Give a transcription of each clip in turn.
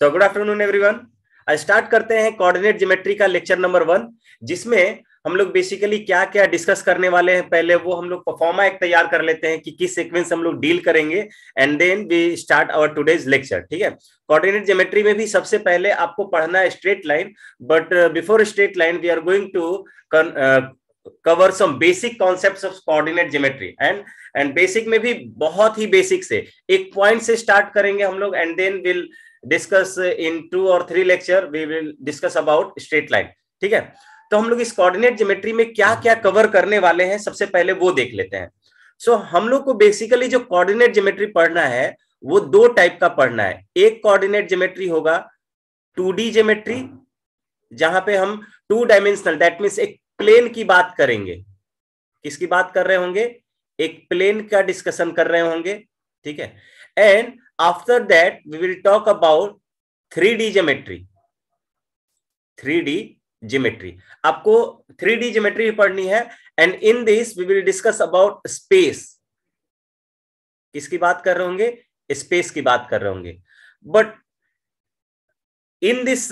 सो good afternoon everyone आज start करते हैं कोऑर्डिनेट ज्योमेट्री का लेक्चर नंबर वन जिसमें हम लोग बेसिकली क्या क्या डिस्कस करने वाले हैं पहले वो हम लोग परफॉर्मा एक तैयार कर लेते हैं कि किस सीक्वेंस हम लोग डील करेंगे and then we start our today's lecture ठीक है कोऑर्डिनेट ज्योमेट्री में भी सबसे पहले आपको पढ़ना है straight line but before straight line we are going to cover some basic concept of coordinate geometry and and basic में भी बहुत ही बेसिक से एक पॉइंट से स्टार्ट करेंगे हम लोग and then we'll discuss in two और three lecture we will discuss about straight line ठीक है तो हम लोग इस कोऑर्डिनेट ज्योमेट्री में क्या क्या कवर करने वाले हैं सबसे पहले वो देख लेते हैं सो so, हम लोग को बेसिकली जो कोऑर्डिनेट ज्योमेट्री पढ़ना है वो दो टाइप का पढ़ना है एक कोऑर्डिनेट ज्योमेट्री होगा टू डी ज्योमेट्री जहां पे हम टू डायमेंशनल दैट मीन्स एक प्लेन की बात करेंगे किसकी बात कर रहे होंगे एक प्लेन का डिस्कशन कर रहे होंगे ठीक है and after that we will talk about 3d geometry 3d geometry aapko 3d geometry भी पढ़नी है and in this we will discuss about space किसकी बात कर रहे होंगे स्पेस की बात कर रहे होंगे but in this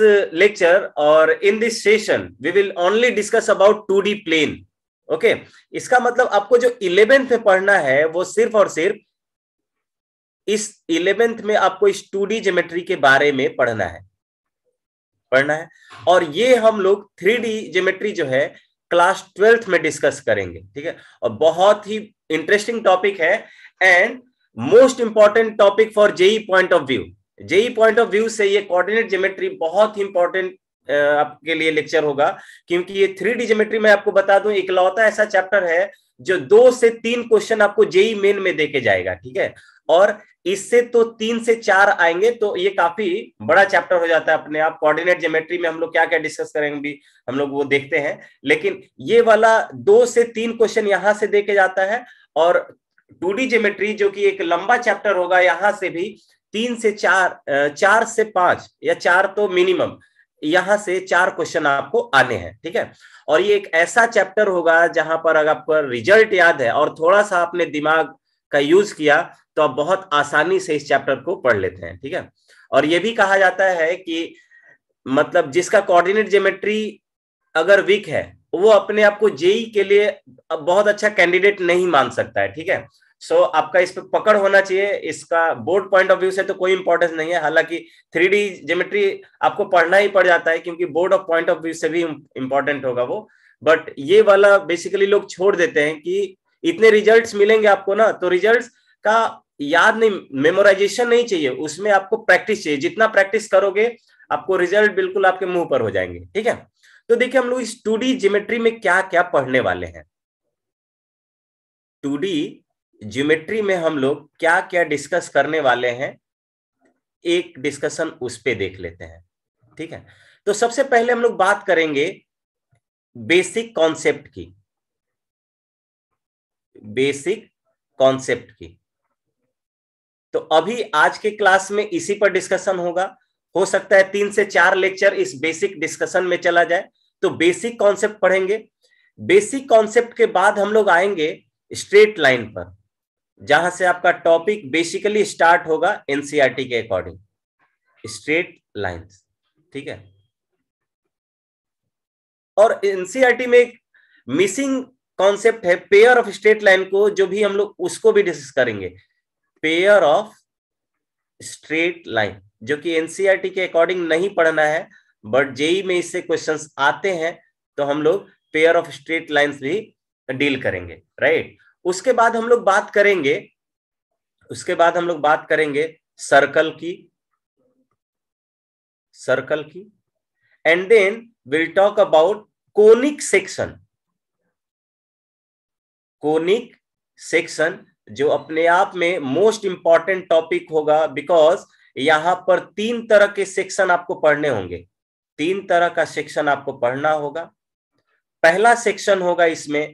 lecture or in this session we will only discuss about 2d plane okay okay? इसका मतलब आपको जो इलेवेंथ में पढ़ना है वो सिर्फ और सिर्फ इस इलेवेंथ में आपको इस टू डी जोमेट्री के बारे में पढ़ना है पढ़ना है और ये हम लोग थ्री डी जोमेट्री जो है क्लास ट्वेल्थ में डिस्कस करेंगे ठीक है और बहुत ही इंटरेस्टिंग टॉपिक है and most important topic for JEE point of view JEE point of view से ये कोऑर्डिनेट ज्योमेट्री बहुत ही इंपॉर्टेंट आपके लिए लेक्चर होगा क्योंकि ये थ्री डी ज्योमेट्री मैं आपको बता दूं इकलौता ऐसा चैप्टर है जो दो से तीन क्वेश्चन आपको जेई मेन में देके जाएगा ठीक है और इससे तो तीन से चार आएंगे तो ये काफी हम्म। बड़ा चैप्टर हो जाता है अपने आप कोऑर्डिनेट ज्योमेट्री में हम लोग क्या क्या डिस्कस करेंगे भी हम लोग वो देखते हैं लेकिन ये वाला दो से तीन क्वेश्चन यहां से देखे जाता है और टू डी ज्योमेट्री जो कि एक लंबा चैप्टर होगा यहां से भी तीन से चार चार से पांच या चार तो मिनिमम यहां से चार क्वेश्चन आपको आने हैं ठीक है और ये एक ऐसा चैप्टर होगा जहां पर अगर आपका रिजल्ट याद है और थोड़ा सा आपने दिमाग का यूज किया तो आप बहुत आसानी से इस चैप्टर को पढ़ लेते हैं ठीक है और यह भी कहा जाता है कि मतलब जिसका कोऑर्डिनेट ज्योमेट्री अगर वीक है वो अपने आप को जेई e के लिए बहुत अच्छा कैंडिडेट नहीं मान सकता है ठीक है सो so, आपका इस पर पकड़ होना चाहिए इसका बोर्ड पॉइंट ऑफ व्यू से तो कोई इंपॉर्टेंस नहीं है हालांकि थ्री डी ज्योमेट्री आपको पढ़ना ही पड़ जाता है क्योंकि board of point of view से भी इंपॉर्टेंट होगा वो बट ये वाला बेसिकली लोग छोड़ देते हैं कि इतने रिजल्ट्स मिलेंगे आपको ना तो रिजल्ट्स का याद नहीं मेमोराइजेशन नहीं चाहिए उसमें आपको प्रैक्टिस चाहिए जितना प्रैक्टिस करोगे आपको रिजल्ट बिल्कुल आपके मुंह पर हो जाएंगे ठीक है तो देखिए हम लोग इस टू डी ज्योमेट्री में क्या क्या पढ़ने वाले हैं टू डी ज्योमेट्री में हम लोग क्या क्या डिस्कस करने वाले हैं एक डिस्कशन उस पर देख लेते हैं ठीक है तो सबसे पहले हम लोग बात करेंगे बेसिक कॉन्सेप्ट की बेसिक कॉन्सेप्ट की तो अभी आज के क्लास में इसी पर डिस्कशन होगा हो सकता है तीन से चार लेक्चर इस बेसिक डिस्कशन में चला जाए तो बेसिक कॉन्सेप्ट पढ़ेंगे बेसिक कॉन्सेप्ट के बाद हम लोग आएंगे स्ट्रेट लाइन पर जहां से आपका टॉपिक बेसिकली स्टार्ट होगा एनसीईआरटी के अकॉर्डिंग स्ट्रेट लाइन ठीक है और एनसीईआरटी में एक मिसिंग कॉन्सेप्ट है पेयर ऑफ स्ट्रेट लाइन को जो भी हम लोग उसको भी डिस्कस करेंगे पेयर ऑफ स्ट्रेट लाइन जो कि एनसीईआरटी e के अकॉर्डिंग नहीं पढ़ना है बट जेई e में इससे क्वेश्चन आते हैं तो हम लोग पेयर ऑफ स्ट्रेट लाइन भी डील करेंगे राइट उसके बाद हम लोग बात करेंगे उसके बाद हम लोग बात करेंगे सर्कल की सर्कल की and then will talk about conic section conic section जो अपने आप में मोस्ट इंपॉर्टेंट टॉपिक होगा बिकॉज यहां पर तीन तरह के सेक्शन आपको पढ़ने होंगे तीन तरह का सेक्शन आपको पढ़ना होगा पहला सेक्शन होगा इसमें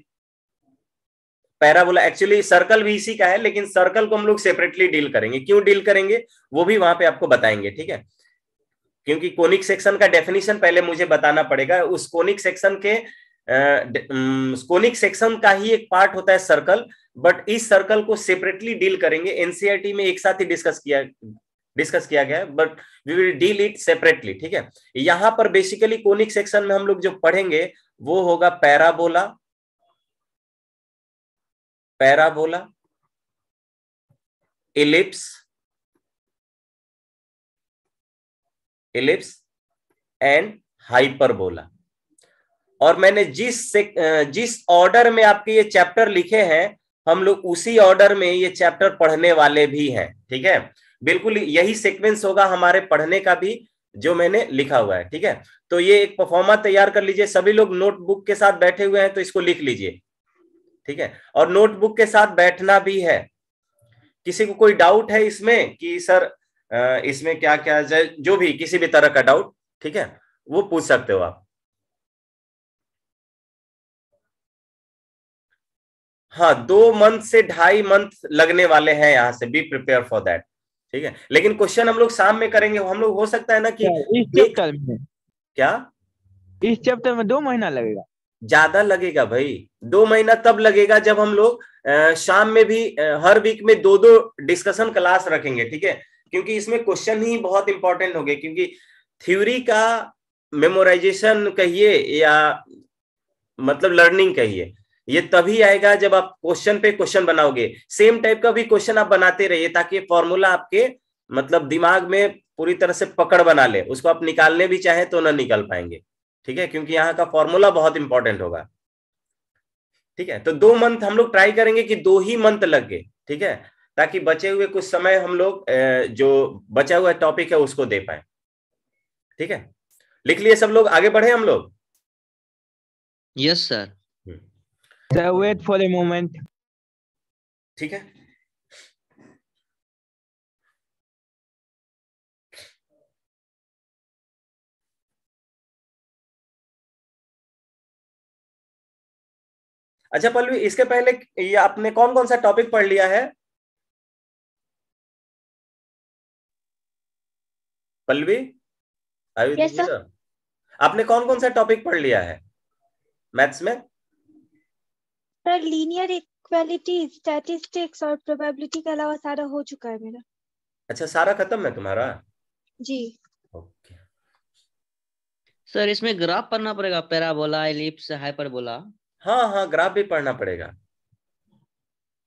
पैराबोला एक्चुअली सर्कल भी इसी का है लेकिन सर्कल को हम लोग सेपरेटली डील करेंगे क्यों डील करेंगे वो भी वहां पे आपको बताएंगे ठीक है क्योंकि कोनिक सेक्शन का डेफिनेशन पहले मुझे बताना पड़ेगा उस कोनिक सेक्शन के स्कोनिक सेक्शन का ही एक पार्ट होता है सर्कल बट इस सर्कल को सेपरेटली डील करेंगे एनसीआरटी e में एक साथ ही डिस्कस किया डिस्कस किया गया है but we will deal it separately ठीक है यहां पर बेसिकली कोनिक सेक्शन में हम लोग जो पढ़ेंगे वो होगा parabola parabola ellipse ellipse and hyperbola और मैंने जिस से जिस ऑर्डर में आपके ये चैप्टर लिखे हैं हम लोग उसी ऑर्डर में ये चैप्टर पढ़ने वाले भी हैं ठीक है बिल्कुल यही सीक्वेंस होगा हमारे पढ़ने का भी जो मैंने लिखा हुआ है ठीक है तो ये एक परफॉर्मा तैयार कर लीजिए सभी लोग नोटबुक के साथ बैठे हुए हैं तो इसको लिख लीजिए ठीक है और नोटबुक के साथ बैठना भी है किसी को कोई डाउट है इसमें कि सर इसमें क्या क्या जो भी किसी भी तरह का डाउट ठीक है वो पूछ सकते हो आप हाँ दो मंथ से ढाई मंथ लगने वाले हैं यहाँ से बी प्रिपेयर फॉर दैट ठीक है लेकिन क्वेश्चन हम लोग शाम में करेंगे हम लोग हो सकता है ना कि इस चैप्टर में क्या इस चैप्टर में दो महीना लगेगा ज्यादा लगेगा भाई दो महीना तब लगेगा जब हम लोग शाम में भी हर वीक में दो दो डिस्कशन क्लास रखेंगे ठीक है क्योंकि इसमें क्वेश्चन ही बहुत इंपॉर्टेंट हो गए क्योंकि थ्योरी का मेमोराइजेशन कहिए या मतलब लर्निंग कहिए ये तभी आएगा जब आप क्वेश्चन पे क्वेश्चन बनाओगे सेम टाइप का भी क्वेश्चन आप बनाते रहिए ताकि फॉर्मूला आपके मतलब दिमाग में पूरी तरह से पकड़ बना ले उसको आप निकालने भी चाहे तो ना निकाल पाएंगे ठीक है क्योंकि यहाँ का फॉर्मूला बहुत इंपॉर्टेंट होगा ठीक है तो दो मंथ हम लोग ट्राई करेंगे कि दो ही मंथ लग गए ठीक है ताकि बचे हुए कुछ समय हम लोग जो बचा हुआ टॉपिक है उसको दे पाए ठीक है लिख लिए सब लोग आगे बढ़े हम लोग yes sir Sir, wait for a moment. ठीक है अच्छा पल्लवी इसके पहले ये आपने कौन कौन सा टॉपिक पढ़ लिया है पल्लवी yes, आपने कौन कौन सा टॉपिक पढ़ लिया है मैथ्स में सर लीनियर इक्वालिटी स्टैटिस्टिक्स और प्रोबेबिलिटी के अलावा सारा हो चुका है मेरा अच्छा सारा खत्म है तुम्हारा जी ओके सर इसमें ग्राफ पढ़ना पड़ेगा पैराबोला एलिप्स हाइपरबोला हाँ हाँ ग्राफ भी पढ़ना पड़ेगा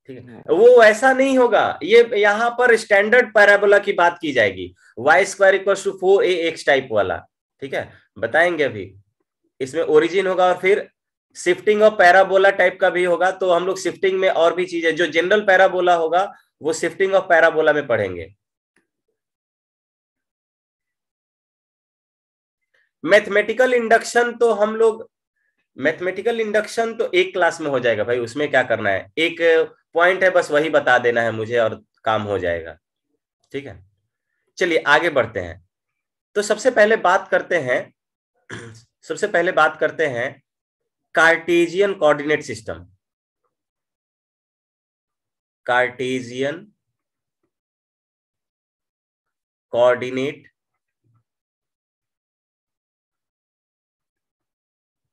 ठीक है हाँ। वो ऐसा नहीं होगा ये यहाँ पर स्टैंडर्ड पैराबोला की बात की जाएगी Y square equal to four A X type वाला ठीक है बताएंगे अभी इसमें ओरिजिन होगा और फिर शिफ्टिंग ऑफ पैराबोला टाइप का भी होगा तो हम लोग शिफ्टिंग में और भी चीजें जो जनरल पैराबोला होगा वो शिफ्टिंग ऑफ पैराबोला में पढ़ेंगे मैथमेटिकल इंडक्शन तो हम लोग मैथमेटिकल इंडक्शन तो एक क्लास में हो जाएगा भाई उसमें क्या करना है एक पॉइंट है बस वही बता देना है मुझे और काम हो जाएगा ठीक है चलिए आगे बढ़ते हैं तो सबसे पहले बात करते हैं सबसे पहले बात करते हैं Cartesian coordinate system Cartesian coordinate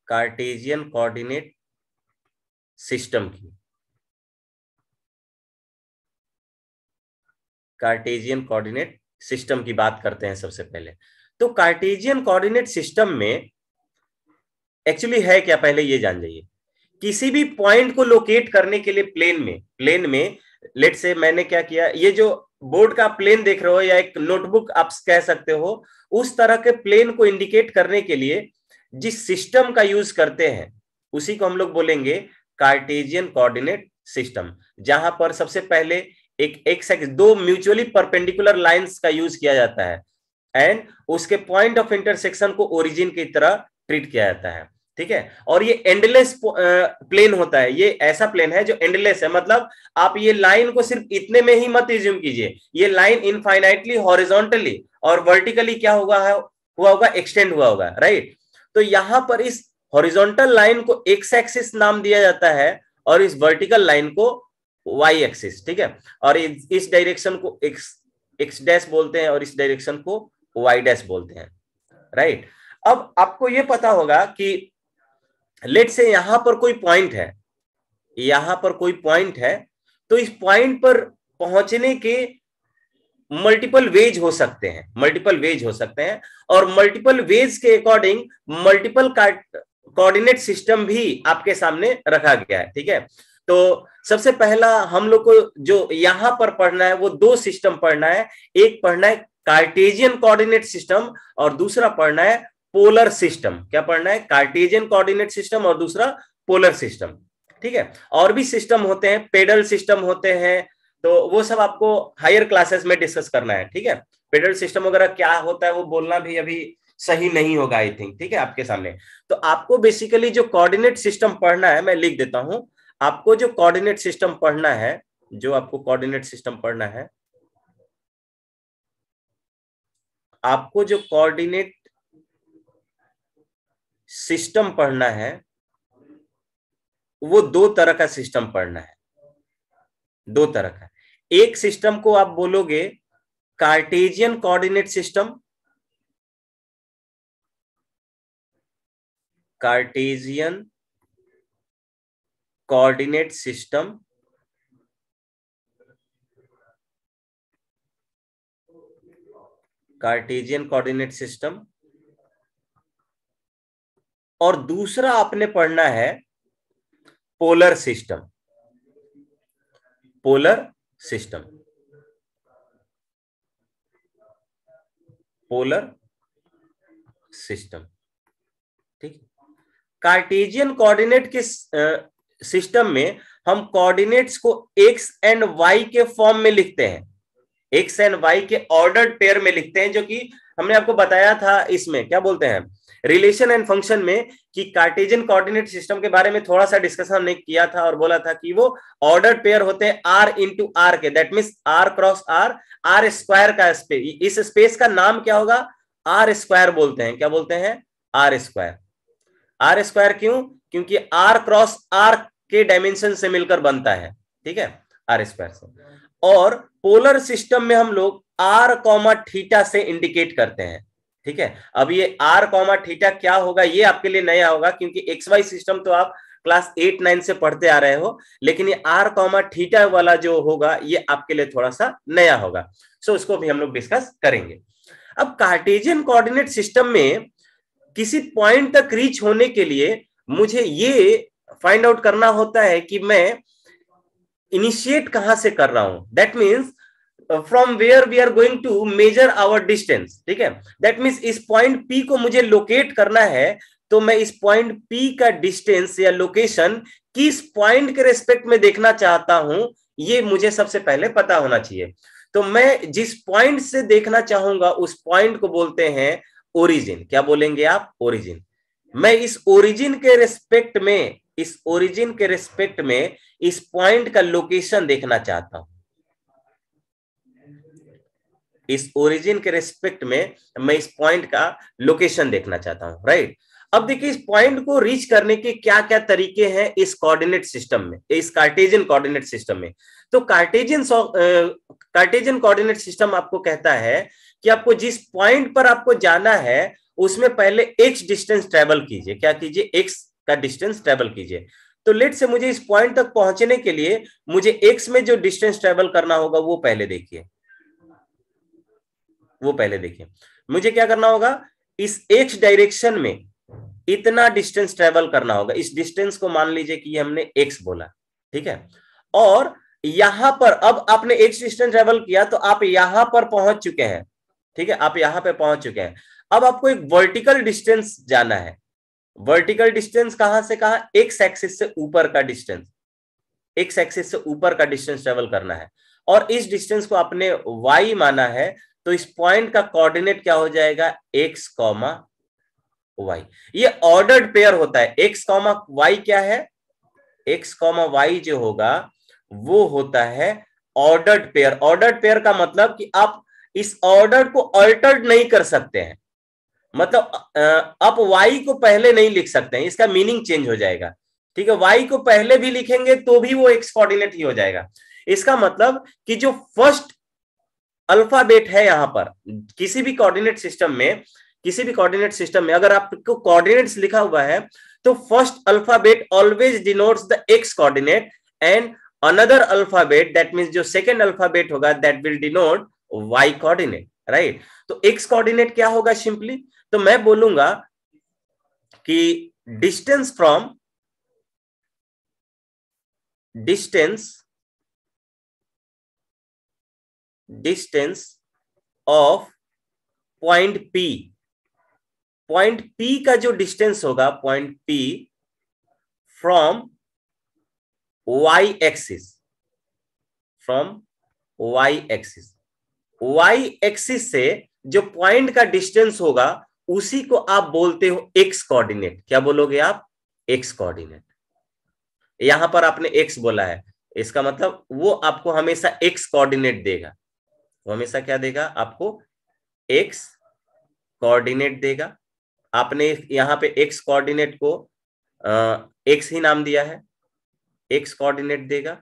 Cartesian coordinate system की कार्टेजियन कोऑर्डिनेट सिस्टम की बात करते हैं सबसे पहले तो कार्टेजियन कोऑर्डिनेट सिस्टम में एक्चुअली है क्या पहले ये जान जाइए किसी भी पॉइंट को लोकेट करने के लिए प्लेन में प्लेन में लेट से मैंने क्या किया ये जो बोर्ड का प्लेन देख रहे हो या एक नोटबुक आप कह सकते हो उस तरह के प्लेन को इंडिकेट करने के लिए जिस सिस्टम का यूज करते हैं उसी को हम लोग बोलेंगे कार्टेजियन कोऑर्डिनेट सिस्टम जहां पर सबसे पहले एक एक्स एक्स दो म्यूचुअली परपेंडिकुलर लाइंस का यूज किया जाता है एंड उसके पॉइंट ऑफ इंटरसेक्शन को ओरिजिन की तरह ट्रीट किया जाता है ठीक है और ये एंडलेस प्लेन होता है ये ऐसा प्लेन है जो एंडलेस है मतलब आप ये लाइन को सिर्फ इतने में ही मत रिज्यूम कीजिए ये लाइन इनफाइनाइटली हॉरिजॉन्टली और वर्टिकली क्या होगा है हुआ होगा एक्सटेंड हुआ होगा राइट तो यहां पर इस हॉरिजॉन्टल लाइन को एक्स एक्सिस नाम दिया जाता है और इस वर्टिकल लाइन को वाई एक्सिस ठीक है और इस डायरेक्शन को एक्स एक्स डैश बोलते हैं और इस डायरेक्शन को वाई डैश बोलते हैं राइट अब आपको यह पता होगा कि लेट से यहां पर कोई पॉइंट है यहां पर कोई पॉइंट है तो इस पॉइंट पर पहुंचने के मल्टीपल वेज हो सकते हैं मल्टीपल वेज हो सकते हैं और मल्टीपल वेज के अकॉर्डिंग मल्टीपल कोऑर्डिनेट सिस्टम भी आपके सामने रखा गया है ठीक है तो सबसे पहला हम लोग को जो यहां पर पढ़ना है वो दो सिस्टम पढ़ना है एक पढ़ना है कार्टेजियन कोऑर्डिनेट सिस्टम और दूसरा पढ़ना है पोलर सिस्टम क्या पढ़ना है कार्टेजियन कोऑर्डिनेट सिस्टम और दूसरा पोलर सिस्टम ठीक है और भी सिस्टम होते हैं पेडल सिस्टम होते हैं तो वो सब आपको हायर क्लासेस में डिस्कस करना है ठीक है पेडल सिस्टम वगैरह क्या होता है वो बोलना भी अभी सही नहीं होगा आई थिंक ठीक है आपके सामने तो आपको बेसिकली जो कोऑर्डिनेट सिस्टम पढ़ना है मैं लिख देता हूं आपको जो कोऑर्डिनेट सिस्टम पढ़ना है जो आपको कोऑर्डिनेट सिस्टम पढ़ना है आपको जो कोऑर्डिनेट सिस्टम पढ़ना है वो दो तरह का सिस्टम पढ़ना है दो तरह का एक सिस्टम को आप बोलोगे Cartesian coordinate system Cartesian coordinate system Cartesian coordinate system और दूसरा आपने पढ़ना है polar system polar system polar system ठीक कार्टेजियन कोऑर्डिनेट के सिस्टम में हम कोऑर्डिनेट्स को एक्स एंड वाई के फॉर्म में लिखते हैं एक्स एंड वाई के ऑर्डर्ड पेयर में लिखते हैं जो कि हमने आपको बताया था इसमें क्या बोलते हैं रिलेशन एंड फंक्शन में कि कार्टेजन कोऑर्डिनेट सिस्टम के बारे में थोड़ा सा डिस्कशन हमने किया था और बोला था कि वो ऑर्डर पेयर होते हैं आर इंटू आर के that mean R cross R R square का स्पेस इस स्पेस का नाम क्या होगा आर स्क्वायर बोलते हैं क्या बोलते हैं आर स्क्वायर आर स्क्वायर क्यों क्योंकि आर क्रॉस आर के डायमेंशन से मिलकर बनता है ठीक है आर स्क्वायर से और पोलर सिस्टम में हम लोग आर कॉमा थीटा से इंडिकेट करते हैं ठीक है अब ये आर कॉमा ठीटा क्या होगा ये आपके लिए नया होगा क्योंकि एक्स वाई सिस्टम तो आप क्लास एट नाइन से पढ़ते आ रहे हो लेकिन ये आर कॉमा ठीटा वाला जो होगा ये आपके लिए थोड़ा सा नया होगा सो उसको भी हम लोग डिस्कस करेंगे अब कार्टेजियन कोऑर्डिनेट सिस्टम में किसी पॉइंट तक रीच होने के लिए मुझे ये फाइंड आउट करना होता है कि मैं इनिशिएट कहां से कर रहा हूं that means from where we are going to measure our distance ठीक है दैट मीन्स इस पॉइंट पी को मुझे लोकेट करना है तो मैं इस पॉइंट पी का डिस्टेंस या लोकेशन किस पॉइंट के रेस्पेक्ट में देखना चाहता हूं ये मुझे सबसे पहले पता होना चाहिए तो मैं जिस पॉइंट से देखना चाहूंगा उस पॉइंट को बोलते हैं ओरिजिन क्या बोलेंगे आप ओरिजिन मैं इस ओरिजिन के रेस्पेक्ट में इस ओरिजिन के रेस्पेक्ट में इस पॉइंट का लोकेशन देखना चाहता हूं इस ओरिजिन के रेस्पेक्ट में मैं इस पॉइंट का लोकेशन देखना चाहता हूं राइट अब देखिए इस पॉइंट को रीच करने के क्या क्या तरीके हैं इस कोऑर्डिनेट सिस्टम में इस कार्टेजियन कोऑर्डिनेट सिस्टम में तो कार्टेजियन कार्टेजियन कोऑर्डिनेट सिस्टम आपको कहता है कि आपको जिस पॉइंट पर आपको जाना है उसमें पहले एक्स डिस्टेंस ट्रेवल कीजिए क्या कीजिए एक्स का डिस्टेंस ट्रेवल कीजिए तो लेट से मुझे इस पॉइंट तक पहुंचने के लिए मुझे एक्स में जो डिस्टेंस ट्रेवल करना होगा वो पहले देखिए वो पहले देखें मुझे क्या करना होगा इस एक्स डायरेक्शन में इतना डिस्टेंस ट्रेवल करना होगा इस डिस्टेंस को मान लीजिए कि हमने एक्स बोला ठीक है और यहां पर अब आपने एक्स डिस्टेंस ट्रेवल किया तो आप यहां पर पहुंच चुके हैं ठीक है आप यहां पर पहुंच चुके हैं अब आपको एक वर्टिकल डिस्टेंस जाना है वर्टिकल डिस्टेंस कहां से कहा एक्स एक्सिस से ऊपर का डिस्टेंस एक्स एक्सिस से ऊपर का डिस्टेंस ट्रेवल करना है और इस डिस्टेंस को आपने वाई माना है तो इस पॉइंट का कोऑर्डिनेट क्या हो जाएगा एक्स कॉमा वाई ये ऑर्डर्ड पेयर होता है एक्स कॉमा वाई क्या है एक्स कॉमा वाई जो होगा वो होता है ऑर्डर्ड पेयर ऑर्डर्ड पेयर का मतलब कि आप इस ऑर्डर को अल्टर्ड नहीं कर सकते हैं मतलब आप वाई को पहले नहीं लिख सकते हैं इसका मीनिंग चेंज हो जाएगा ठीक है वाई को पहले भी लिखेंगे तो भी वो एक्स कोऑर्डिनेट ही हो जाएगा इसका मतलब कि जो फर्स्ट अल्फाबेट है यहां पर किसी भी कोऑर्डिनेट सिस्टम में किसी भी कोऑर्डिनेट सिस्टम में अगर आपको कोऑर्डिनेट्स लिखा हुआ है तो first alphabet always denotes the x coordinate and another alphabet that means जो सेकेंड अल्फाबेट होगा that will denote y coordinate right तो एक्स कोऑर्डिनेट क्या होगा सिंपली तो मैं बोलूंगा कि distance from distance distance of point P point P का जो डिस्टेंस होगा point P from y axis from y axis y axis से जो पॉइंट का डिस्टेंस होगा उसी को आप बोलते हो एक्स कोऑर्डिनेट क्या बोलोगे आप एक्स कोऑर्डिनेट यहां पर आपने एक्स बोला है इसका मतलब वो आपको हमेशा एक्स कोऑर्डिनेट देगा वो हमेशा क्या देगा आपको एक्स कोऑर्डिनेट देगा आपने यहाँ पे एक्स कोऑर्डिनेट को एक्स ही नाम दिया है एक्स कोऑर्डिनेट देगा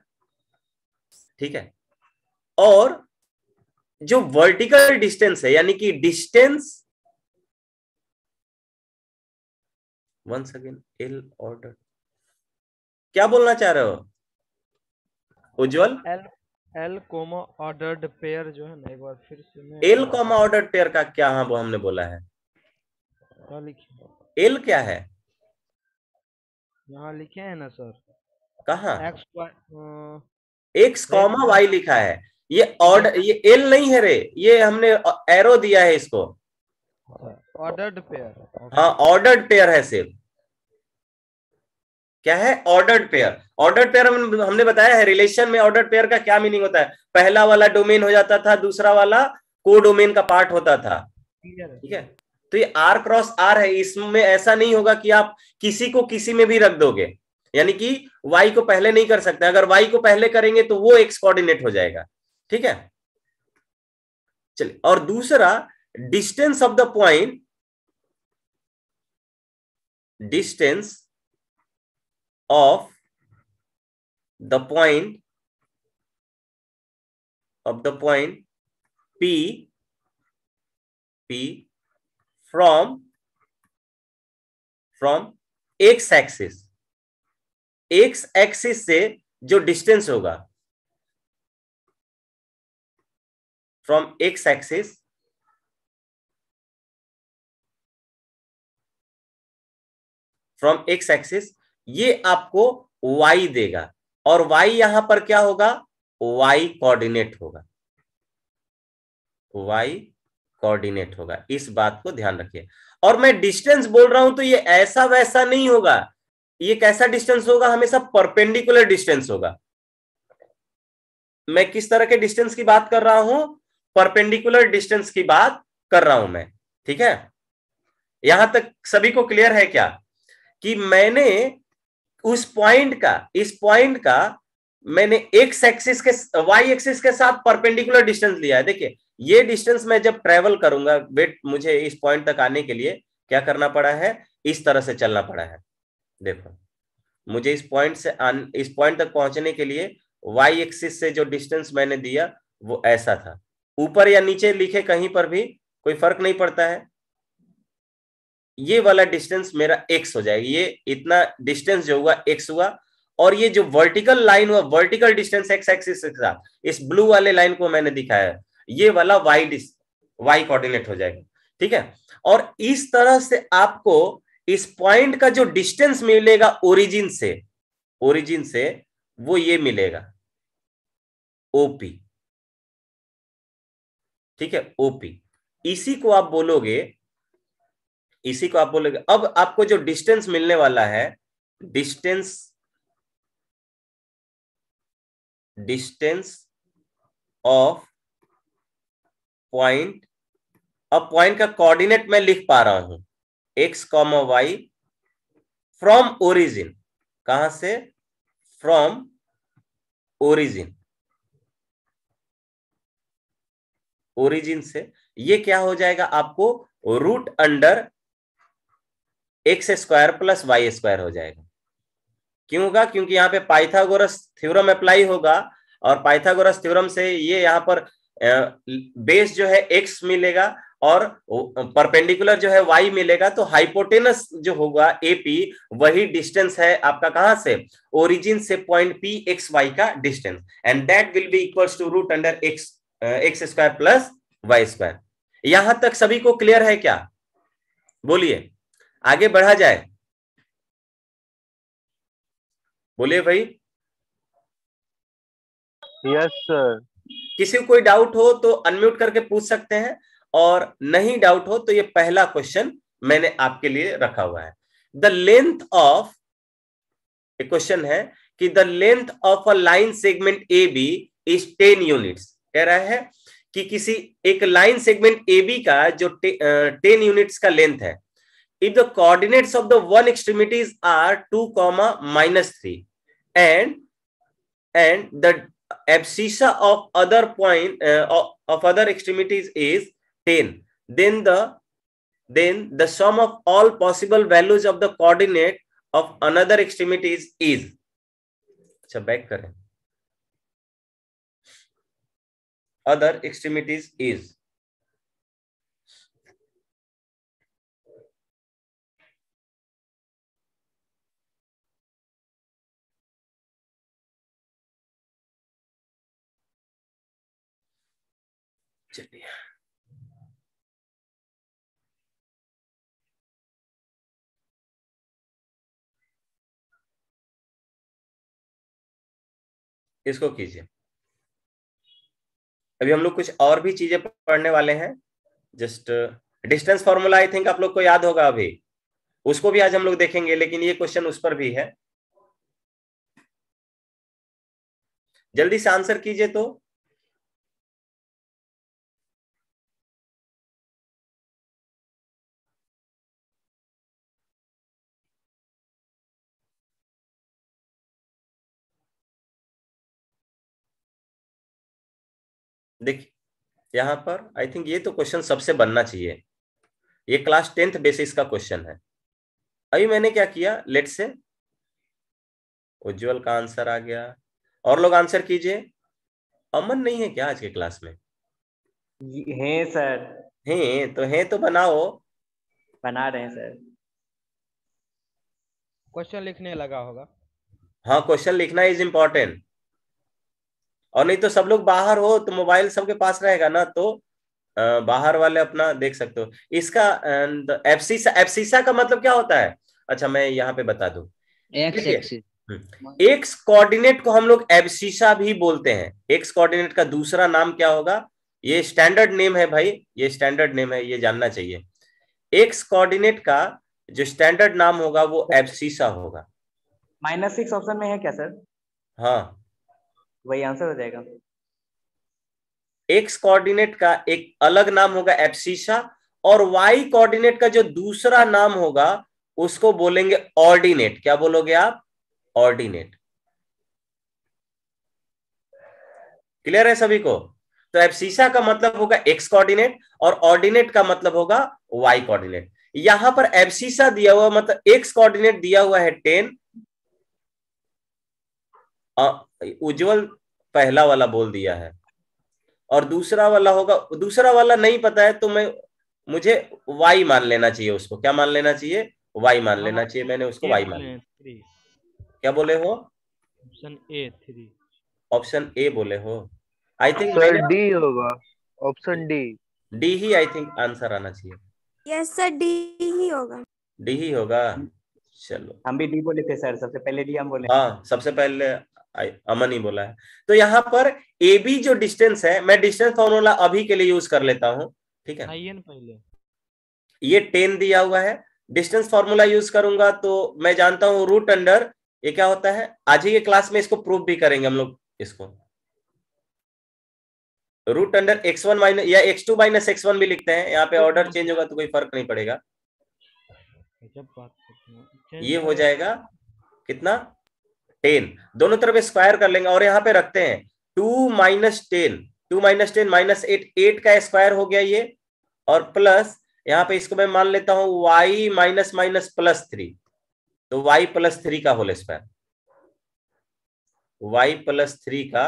ठीक है और जो वर्टिकल डिस्टेंस है यानी कि distance once again L order क्या बोलना चाह रहे हो Ujjwal L comma ordered pair जो है ना एक बार फिर से एल कोमा ऑर्डर्ड पेयर का क्या हाँ वो हमने बोला है एल क्या है यहाँ लिखे है ना सर कहा एक्स एक्स कॉमा वाई लिखा है ये ऑर्डर ये एल नहीं है रे ये हमने एरो दिया है इसको ऑर्डर्ड अच्छा, पेयर हाँ ऑर्डर्ड पेयर है सिर्फ क्या है ऑर्डर्ड पेयर ऑर्डर्ड पेयर हमने बताया है रिलेशन में ऑर्डर्ड पेयर का क्या मीनिंग होता है पहला वाला डोमेन हो जाता था दूसरा वाला को डोमेन का पार्ट होता था ठीक है तो ये आर क्रॉस आर है इसमें ऐसा नहीं होगा कि आप किसी को किसी में भी रख दोगे यानी कि वाई को पहले नहीं कर सकते अगर वाई को पहले करेंगे तो वो एक्स कोऑर्डिनेट हो जाएगा ठीक है चलिए और दूसरा distance of the point distance of the point of the point P P from from x axis x axis से जो डिस्टेंस होगा from x axis from x axis ये आपको y देगा और y यहां पर क्या होगा y कोऑर्डिनेट होगा y कोऑर्डिनेट होगा इस बात को ध्यान रखिए और मैं डिस्टेंस बोल रहा हूं तो ये ऐसा वैसा नहीं होगा ये कैसा डिस्टेंस होगा हमेशा परपेंडिकुलर डिस्टेंस होगा मैं किस तरह के डिस्टेंस की बात कर रहा हूं परपेंडिकुलर डिस्टेंस की बात कर रहा हूं मैं ठीक है यहां तक सभी को क्लियर है क्या कि मैंने उस पॉइंट का इस पॉइंट का मैंने एक्स एक्सिस के वाई एक्सिस के साथ परपेंडिकुलर डिस्टेंस लिया है देखिए ये डिस्टेंस मैं जब ट्रेवल करूंगा वेट मुझे इस पॉइंट तक आने के लिए क्या करना पड़ा है इस तरह से चलना पड़ा है देखो मुझे इस पॉइंट से आन, इस पॉइंट तक पहुंचने के लिए वाई एक्सिस से जो डिस्टेंस मैंने दिया वो ऐसा था ऊपर या नीचे लिखे कहीं पर भी कोई फर्क नहीं पड़ता है ये वाला डिस्टेंस मेरा एक्स हो जाएगा ये इतना डिस्टेंस जो हुआ एक्स हुआ और ये जो वर्टिकल लाइन हुआ वर्टिकल डिस्टेंस एक्स एक्सिस इस ब्लू वाले लाइन को मैंने दिखाया ये वाला वाई वाई कोऑर्डिनेट हो जाएगा ठीक है और इस तरह से आपको इस पॉइंट का जो डिस्टेंस मिलेगा ओरिजिन से ओरिजिन से वो ये मिलेगा ओपी ठीक है ओपी इसी को आप बोलोगे इसी को आप बोलोगे अब आपको जो डिस्टेंस मिलने वाला है डिस्टेंस डिस्टेंस ऑफ पॉइंट अब पॉइंट का कोऑर्डिनेट मैं लिख पा रहा हूं x comma y from origin कहां से फ्रॉम ओरिजिन ओरिजिन से ये क्या हो जाएगा आपको root under x square plus Y square हो जाएगा क्यों होगा क्योंकि यहाँ पे पाइथागोरस थ्योरम अप्लाई होगा और पाइथागोरस थ्योरम से ये यहाँ पर बेस जो है एक्स मिलेगा और परपेंडिकुलर जो है वाई मिलेगा तो हाइपोटेनस जो होगा एपी वही डिस्टेंस है आपका कहां से ओरिजिन से पॉइंट पी एक्स वाई का distance and that will be equals to root under x x square plus Y square यहां तक सभी को क्लियर है क्या बोलिए आगे बढ़ा जाए बोलिए भाई यस सर किसी कोई डाउट हो तो अनम्यूट करके पूछ सकते हैं और नहीं डाउट हो तो ये पहला क्वेश्चन मैंने आपके लिए रखा हुआ है द लेंथ ऑफ एक क्वेश्चन है कि the length of a line segment A B is ten units कह रहा है कि किसी एक लाइन सेगमेंट ए बी का जो टेन यूनिट्स का लेंथ है if the coordinates of the one extremities are 2 comma minus 3 and and the abscissa of other point uh, of, of other extremities is 10 then the then the sum of all possible values of the coordinate of another extremities is अच्छा back करें Other extremities is. इसको कीजिए अभी हम लोग कुछ और भी चीजें पढ़ने वाले हैं just distance formula I think आप लोग को याद होगा अभी उसको भी आज हम लोग देखेंगे लेकिन ये क्वेश्चन उस पर भी है जल्दी से आंसर कीजिए तो देख यहाँ पर आई थिंक ये तो क्वेश्चन सबसे बनना चाहिए ये क्लास टेंथ बेसिस का क्वेश्चन है अभी मैंने क्या किया लेट से उज्जवल का आंसर आ गया और लोग आंसर कीजिए अमन नहीं है क्या आज के क्लास में है सर है तो है तो बनाओ बना रहे हैं सर क्वेश्चन लिखने लगा होगा हाँ क्वेश्चन लिखना इज इम्पोर्टेंट और नहीं तो सब लोग बाहर हो तो मोबाइल सबके पास रहेगा ना तो बाहर वाले अपना देख सकते हो इसका एफसीसा एफसीसा का मतलब क्या होता है अच्छा मैं यहाँ पे बता दू एक्स कोऑर्डिनेट को हम लोग एफसीसा भी बोलते हैं एक्स कोऑर्डिनेट का दूसरा नाम क्या होगा ये स्टैंडर्ड नेम है भाई ये स्टैंडर्ड नेम है ये जानना चाहिए एक्स कोऑर्डिनेट का जो स्टैंडर्ड नाम होगा वो एफसीसा होगा माइनस सिक्स ऑप्शन में है क्या सर हाँ वही आंसर हो जाएगा एक्स कोऑर्डिनेट का एक अलग नाम होगा एप्सिशा और वाई कोऑर्डिनेट का जो दूसरा नाम होगा उसको बोलेंगे ऑर्डिनेट क्या बोलोगे आप ऑर्डिनेट क्लियर है सभी को तो एप्सिशा का मतलब होगा एक्स कोऑर्डिनेट और ऑर्डिनेट का मतलब होगा वाई कोऑर्डिनेट यहां पर एप्सिशा दिया हुआ मतलब एक्स कोऑर्डिनेट दिया हुआ है टेन उज्जवल पहला वाला बोल दिया है और दूसरा वाला होगा दूसरा वाला नहीं पता है तो मैं मुझे वाई मान लेना चाहिए उसको क्या मान लेना चाहिए वाई मान लेना चाहिए मैंने उसको वाई मान क्या बोले हो option A three option A बोले हो आई थिंक डी होगा ऑप्शन डी डी ही आई थिंक आंसर आना चाहिए यस सर डी ही होगा डी ही होगा चलो हम भी डी बोले थे सर सबसे पहले डी हम बोले हाँ सबसे पहले अमन ही बोला है तो यहाँ पर ए बी जो डिस्टेंस है मैं डिस्टेंस फॉर्मूला अभी के लिए यूज कर लेता हूँ ठीक है पहले ये टेन दिया हुआ है डिस्टेंस फॉर्मूला यूज करूंगा तो मैं जानता हूँ रूट अंडर ये क्या होता है आज ही के क्लास में इसको प्रूफ भी करेंगे हम लोग इसको root under x one minus या x two minus x one भी लिखते हैं यहाँ पे ऑर्डर अच्छा, चेंज अच्छा। होगा तो कोई फर्क नहीं पड़ेगा अच्छा, ये हो जाएगा कितना टेन दोनों तरफ स्क्वायर कर लेंगे और यहां पे रखते हैं two minus ten two minus ten minus eight eight का स्क्वायर हो गया ये और प्लस यहां पे इसको मैं मान लेता हूं y minus minus plus three तो वाई प्लस थ्री का whole square y plus three का